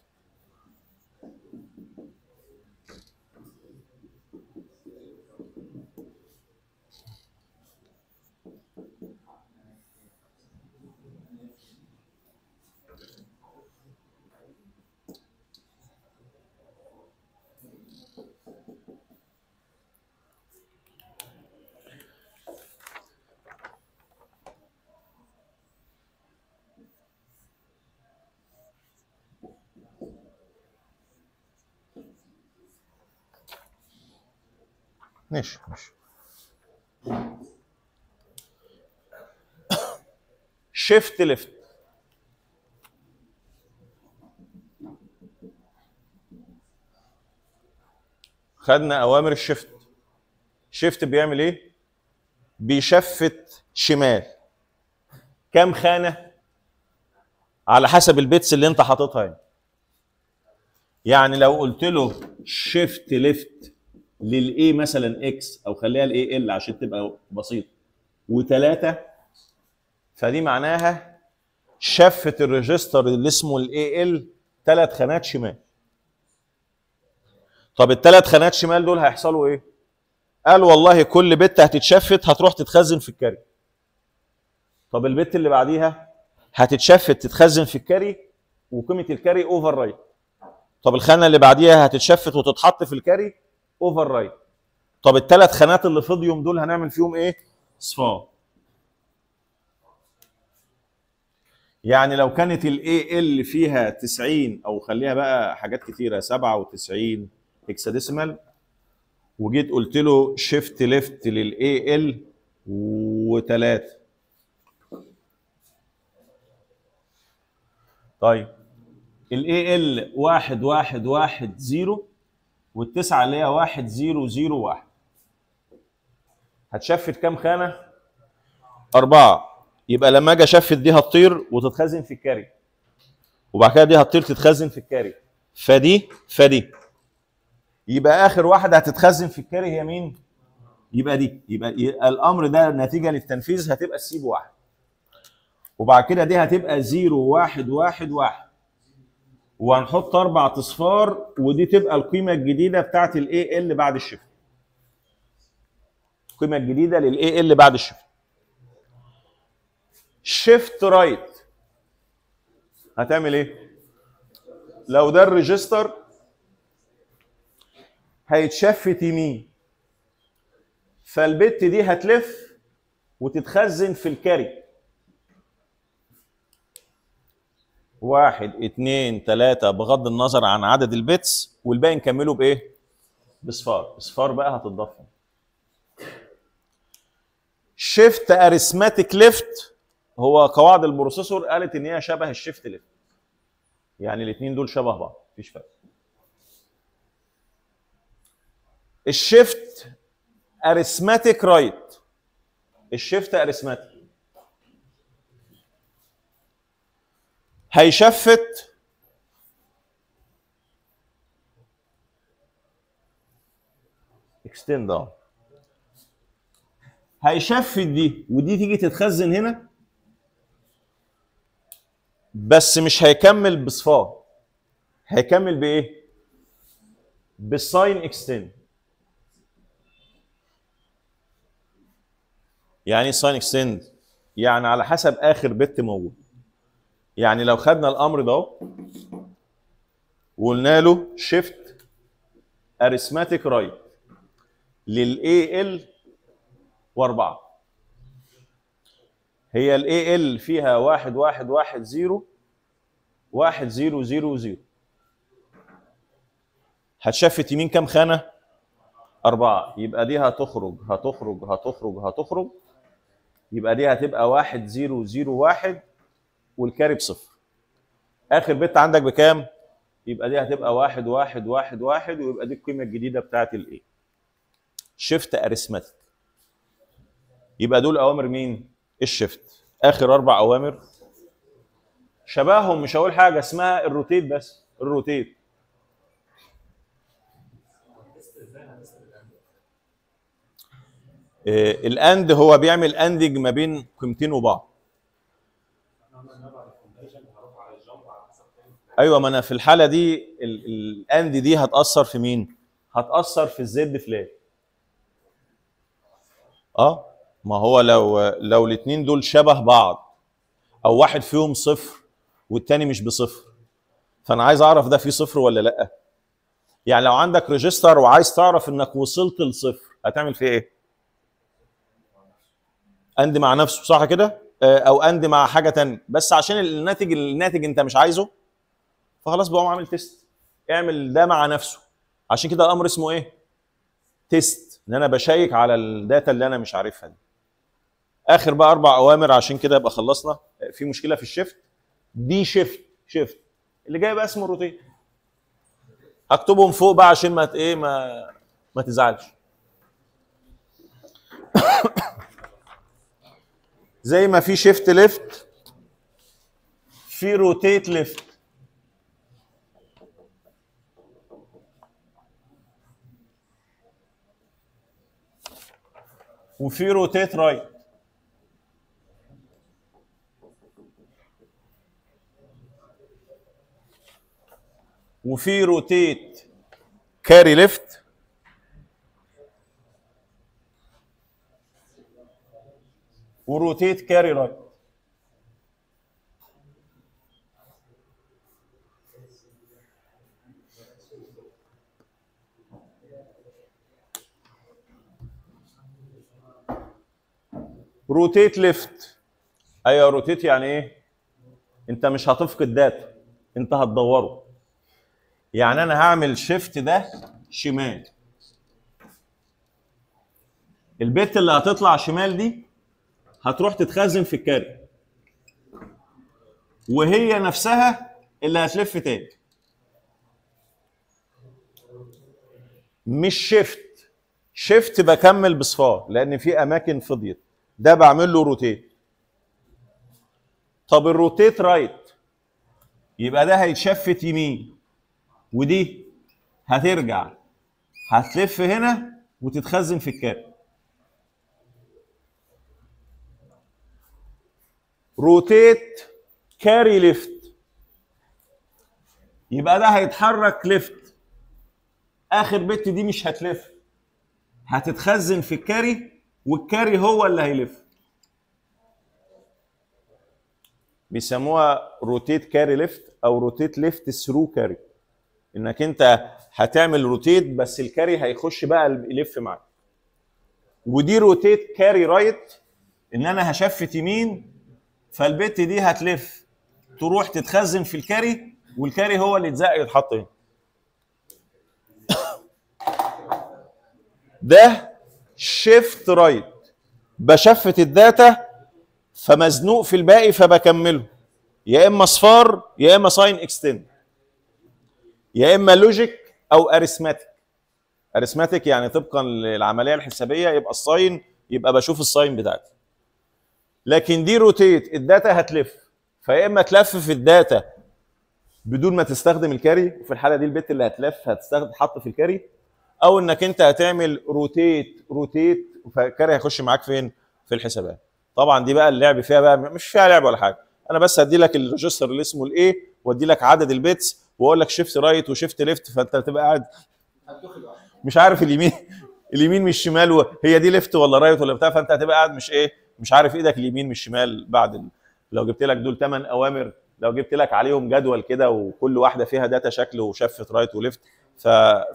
ماشي ماشي شيفت ليفت خدنا اوامر الشيفت شيفت بيعمل ايه بيشفت شمال كام خانه على حسب البيتس اللي انت حاططها يعني يعني لو قلت له شيفت ليفت للاي مثلا اكس او خليها الاي ال عشان تبقى بسيطه وثلاثه فدي معناها شفت الريجستر اللي اسمه الاي ال ثلاث خانات شمال طب الثلاث خانات شمال دول هيحصلوا ايه قال والله كل بت هتتشفت هتروح تتخزن في الكاري طب البت اللي بعديها هتتشفت تتخزن في الكاري وقيمه الكاري اوفر رايت طب الخانه اللي بعديها هتتشفت وتتحط في الكاري اوفر رايت طب الثلاث خانات اللي فضيهم دول هنعمل فيهم ايه صفار يعني لو كانت الاي ال فيها 90 او خليها بقى حاجات كتيره 97 هكساديسيمال وجيت قلت له شيفت ليفت للاي ال و3 طيب الاي ال 1 1 1 0 والتسعة اللي هي واحد زيرو زيرو واحد هتشفت كام خانة؟ أربعة يبقى لما أجي أشفت دي هتطير وتتخزن في الكاري وبعد كده دي هتطير تتخزن في الكاري فدي فدي يبقى آخر واحدة هتتخزن في الكاري هي مين؟ يبقى دي يبقى, يبقى الأمر ده نتيجة للتنفيذ هتبقى السيب واحد وبعد كده دي هتبقى زيرو واحد واحد واحد وهنحط اربع اصفار ودي تبقى القيمه الجديده بتاعت الاي ال بعد الشفت القيمه الجديده للاي ال بعد الشفت شيفت رايت هتعمل ايه لو ده الريجستر هيتشفت يمين فالبت دي هتلف وتتخزن في الكاري واحد اثنين ثلاثة بغض النظر عن عدد البيتس والباقي نكمله بايه؟ بصفار، صفار بقى هتتضخم. شيفت اريثماتيك ليفت هو قواعد البروسيسور قالت ان هي شبه الشيفت ليفت. يعني الاثنين دول شبه بعض، مفيش فرق. الشيفت اريثماتيك رايت الشيفت اريثماتيك هيشفت اكستند اه هيشفت دي ودي تيجي تتخزن هنا بس مش هيكمل بصفار هيكمل بايه بالساين اكستند يعني ايه ساين اكستند يعني على حسب اخر بت موجود يعني لو خدنا الامر ده وقلنا له شيفت اريثماتيك رايت للاي ال واربعه هي الاي ال فيها واحد واحد واحد زيرو واحد زيرو زيرو زيرو هتشفت يمين كام خانة؟ أربعة يبقى دي هتخرج هتخرج هتخرج هتخرج يبقى دي هتبقى واحد زيرو زيرو واحد والكاري بصفر اخر بت عندك بكام يبقى دي هتبقى واحد واحد واحد واحد ويبقى دي القيمه الجديده بتاعت الايه شيفت اريثماتيك يبقى دول اوامر مين الشيفت اخر اربع اوامر شبههم مش هقول حاجه اسمها الروتيت بس الروتيت آه، الاند هو بيعمل اندج ما بين قيمتين وبعض ايوه ما انا في الحاله دي الاند دي هتاثر في مين؟ هتاثر في الزد فلان. اه ما هو لو لو الاثنين دول شبه بعض او واحد فيهم صفر والتاني مش بصفر فانا عايز اعرف ده فيه صفر ولا لا يعني لو عندك ريجستر وعايز تعرف انك وصلت لصفر هتعمل فيه ايه اند مع نفسه صح كده آه، او اند مع حاجه تانية بس عشان الناتج الناتج انت مش عايزه فخلاص بقوم عامل تيست اعمل ده مع نفسه عشان كده الامر اسمه ايه تيست ان انا بشيك على الداتا اللي انا مش عارفها دي اخر بقى اربع اوامر عشان كده يبقى خلصنا في مشكله في الشيفت دي شيفت شيفت اللي جاي بقى اسمه روتين اكتبهم فوق بقى عشان ما ايه ما ما تزعلش زي ما في شيفت ليفت في روتيت ليفت وفي روتيت رايت وفي روتيت كاري ليفت وروتيت كاري رايت روتيت ليفت ايوه روتيت يعني ايه انت مش هتفقد داتا انت هتدوره يعني انا هعمل شيفت ده شمال البيت اللي هتطلع شمال دي هتروح تتخزن في الكاري وهي نفسها اللي هتلف تاني مش شيفت شيفت بكمل بصفار لان في اماكن فضيت ده بعمل له روتيت طب الروتيت رايت يبقى ده هيتشفت يمين ودي هترجع هتلف هنا وتتخزن في الكاب روتيت كاري ليفت يبقى ده هيتحرك ليفت اخر بت دي مش هتلف هتتخزن في الكاري والكاري هو اللي هيلف بيسموها روتيت كاري ليفت او روتيت ليفت ثرو كاري انك انت هتعمل روتيت بس الكاري هيخش بقى يلف معاك ودي روتيت كاري رايت ان انا هشفت يمين فالبت دي هتلف تروح تتخزن في الكاري والكاري هو اللي يتزق يتحط هنا ده شيفت رايت بشفت الداتا فمزنوق في الباقي فبكمله يا اما اصفار يا اما ساين اكستند يا اما لوجيك او اريثماتيك اريثماتيك يعني طبقا للعمليه الحسابيه يبقى الساين يبقى بشوف الساين بتاعتي لكن دي روتيت الداتا هتلف فيا اما تلفف الداتا بدون ما تستخدم الكاري وفي الحاله دي البت اللي هتلف هتستخدم حط في الكاري او انك انت هتعمل روتيت روتيت فالكاري هيخش معاك فين في الحسابات طبعا دي بقى اللعب فيها بقى مش فيها لعب ولا حاجه انا بس هدي لك الريجستر اللي اسمه الايه وادي لك عدد البيتس واقول لك شيفت رايت وشيفت ليفت فانت هتبقى قاعد مش عارف اليمين اليمين مش الشمال هي دي ليفت ولا رايت ولا بتاع فانت هتبقى قاعد مش ايه مش عارف ايدك اليمين من الشمال بعد ال... لو جبت لك دول ثمان اوامر لو جبت لك عليهم جدول كده وكل واحده فيها داتا شكل وشفت رايت وليفت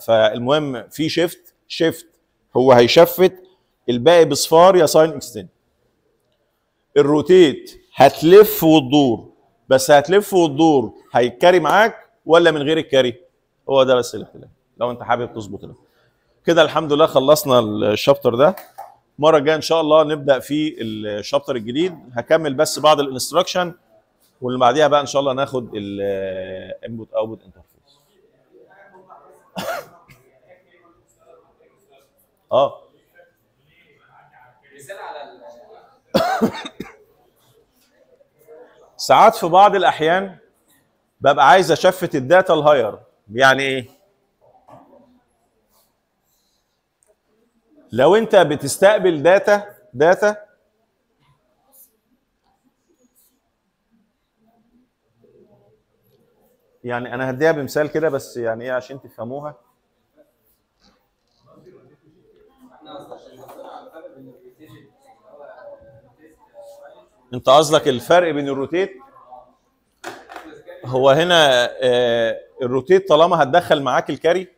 فالمهم في شيفت شيفت هو هيشفت الباقي بصفار يا ساين اكستند الروتيت هتلف وتدور بس هتلف وتدور هيتكاري معاك ولا من غير الكاري هو ده بس الاختلاف لو انت حابب تظبط كده الحمد لله خلصنا الشابتر ده المره الجايه ان شاء الله نبدا في الشابتر الجديد هكمل بس بعض الانستراكشن واللي بعديها بقى ان شاء الله ناخد الانبوت اوتبوت انترفيس اه ساعات في بعض الاحيان ببقى عايز اشفت الداتا الهاير يعني ايه لو انت بتستقبل داتا داتا يعني انا هديها بمثال كده بس يعني ايه عشان تفهموها انت قصدك الفرق بين الروتيت هو هنا آه، الروتيت طالما هتدخل معاك الكاري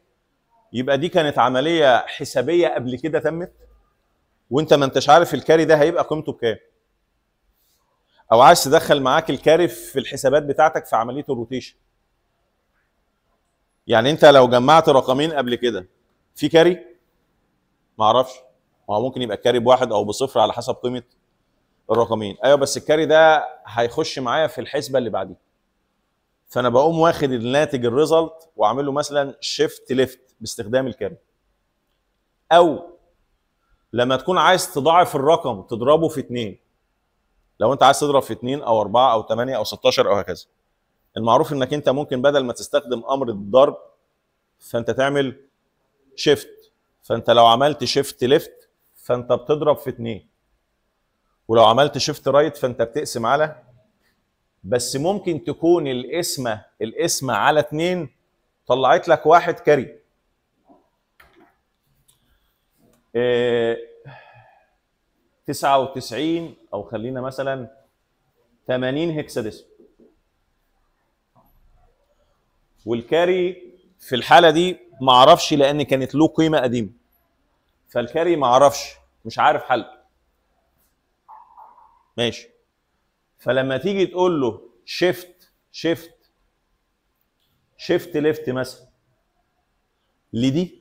يبقى دي كانت عمليه حسابيه قبل كده تمت وانت ما انتش عارف الكاري ده هيبقى قيمته بكام او عايز تدخل معاك الكاري في الحسابات بتاعتك في عمليه الروتيشن يعني انت لو جمعت رقمين قبل كده في كاري ما اعرفش ما هو ممكن يبقى الكاري بواحد او بصفر على حسب قيمه الرقمين ايوه بس الكاري ده هيخش معايا في الحسبه اللي بعديها فانا بقوم واخد الناتج الريزلت واعمل له مثلا شيفت ليفت باستخدام الكاري او لما تكون عايز تضاعف الرقم تضربه في اثنين لو انت عايز تضرب في اثنين او اربعه او ثمانيه او 16 او هكذا المعروف انك انت ممكن بدل ما تستخدم امر الضرب فانت تعمل شيفت فانت لو عملت شيفت ليفت فانت بتضرب في اتنين ولو عملت شيفت رايت فانت بتقسم على بس ممكن تكون القسمه القسمه على اتنين طلعت لك واحد كاري آه، تسعة وتسعين أو خلينا مثلا 80 هكساديسمال والكاري في الحاله دي ما اعرفش لان كانت له قيمه قديمه فالكاري ما اعرفش مش عارف حل ماشي فلما تيجي تقول له شيفت شيفت شيفت ليفت مثلا لدي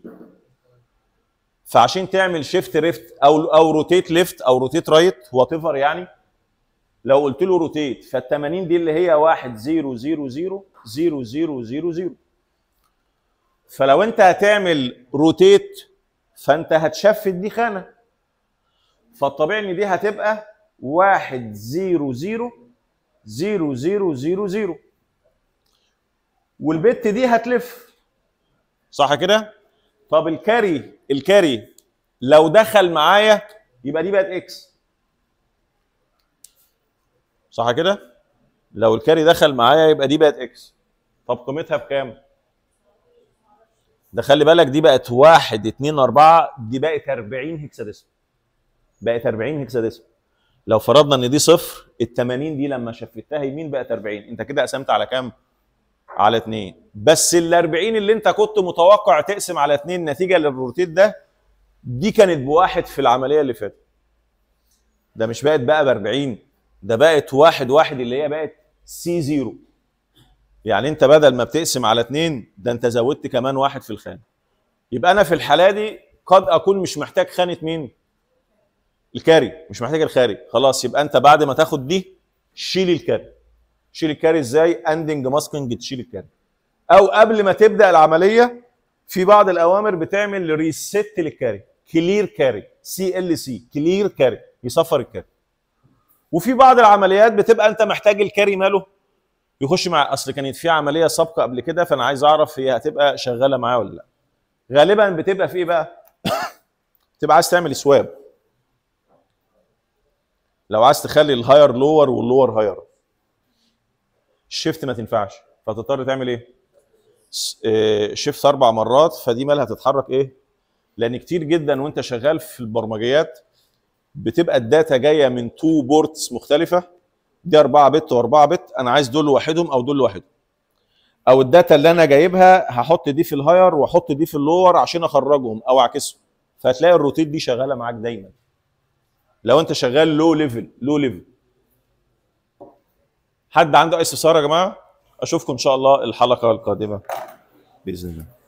فعشان تعمل شيفت ليفت او او روتيت ليفت او روتيت رايت وات ايفر يعني لو قلت له روتيت فال 80 دي اللي هي 1 0 0 0 0 0 0 0 فلو انت هتعمل روتيت فانت هتشفت دي خانه فالطبيعي ان دي هتبقى 1 0 0 0 0 0 0 والبت دي هتلف صح كده؟ طب الكاري الكاري لو دخل معايا يبقى دي بقت اكس صح كده؟ لو الكاري دخل معايا يبقى دي بقت اكس طب قيمتها بكام؟ ده خلي بالك دي بقت 1 2 4 دي بقت 40 ديسم بقت 40 ديسم لو فرضنا ان دي صفر ال 80 دي لما شفتها يمين بقت 40 انت كده قسمت على كام؟ على 2 بس ال 40 اللي انت كنت متوقع تقسم على 2 نتيجه للروتيت ده دي كانت بواحد في العمليه اللي فاتت ده مش بقت بقى ب 40 ده بقت واحد واحد اللي هي بقت سي زيرو يعني انت بدل ما بتقسم على اتنين ده انت زودت كمان واحد في الخانه يبقى انا في الحاله دي قد اكون مش محتاج خانه مين الكاري مش محتاج الخاري خلاص يبقى انت بعد ما تاخد دي شيل الكاري شيل الكاري ازاي اندنج ماسكنج تشيل الكاري او قبل ما تبدا العمليه في بعض الاوامر بتعمل ريست للكاري كلير كاري سي ال سي كلير كاري يصفر الكاري وفي بعض العمليات بتبقى انت محتاج الكاري ماله يخش مع اصل كانت في عمليه سابقه قبل كده فانا عايز اعرف هي هتبقى شغاله معاه ولا لا غالبا بتبقى في ايه بقى بتبقى عايز تعمل سواب لو عايز تخلي الهاير لور واللور هاير الشيفت ما تنفعش فتضطر تعمل ايه شيفت آه، اربع مرات فدي مالها تتحرك ايه لان كتير جدا وانت شغال في البرمجيات بتبقى الداتا جايه من تو بورتس مختلفه دي 4 بت و4 بت انا عايز دول لوحدهم او دول لوحدهم او الداتا اللي انا جايبها هحط دي في الهاير واحط دي في اللور عشان اخرجهم او اعكسهم فهتلاقي الروتيت دي شغاله معاك دايما لو انت شغال لو ليفل لو ليفل حد عنده اي استفسار يا جماعه اشوفكم ان شاء الله الحلقه القادمه باذن الله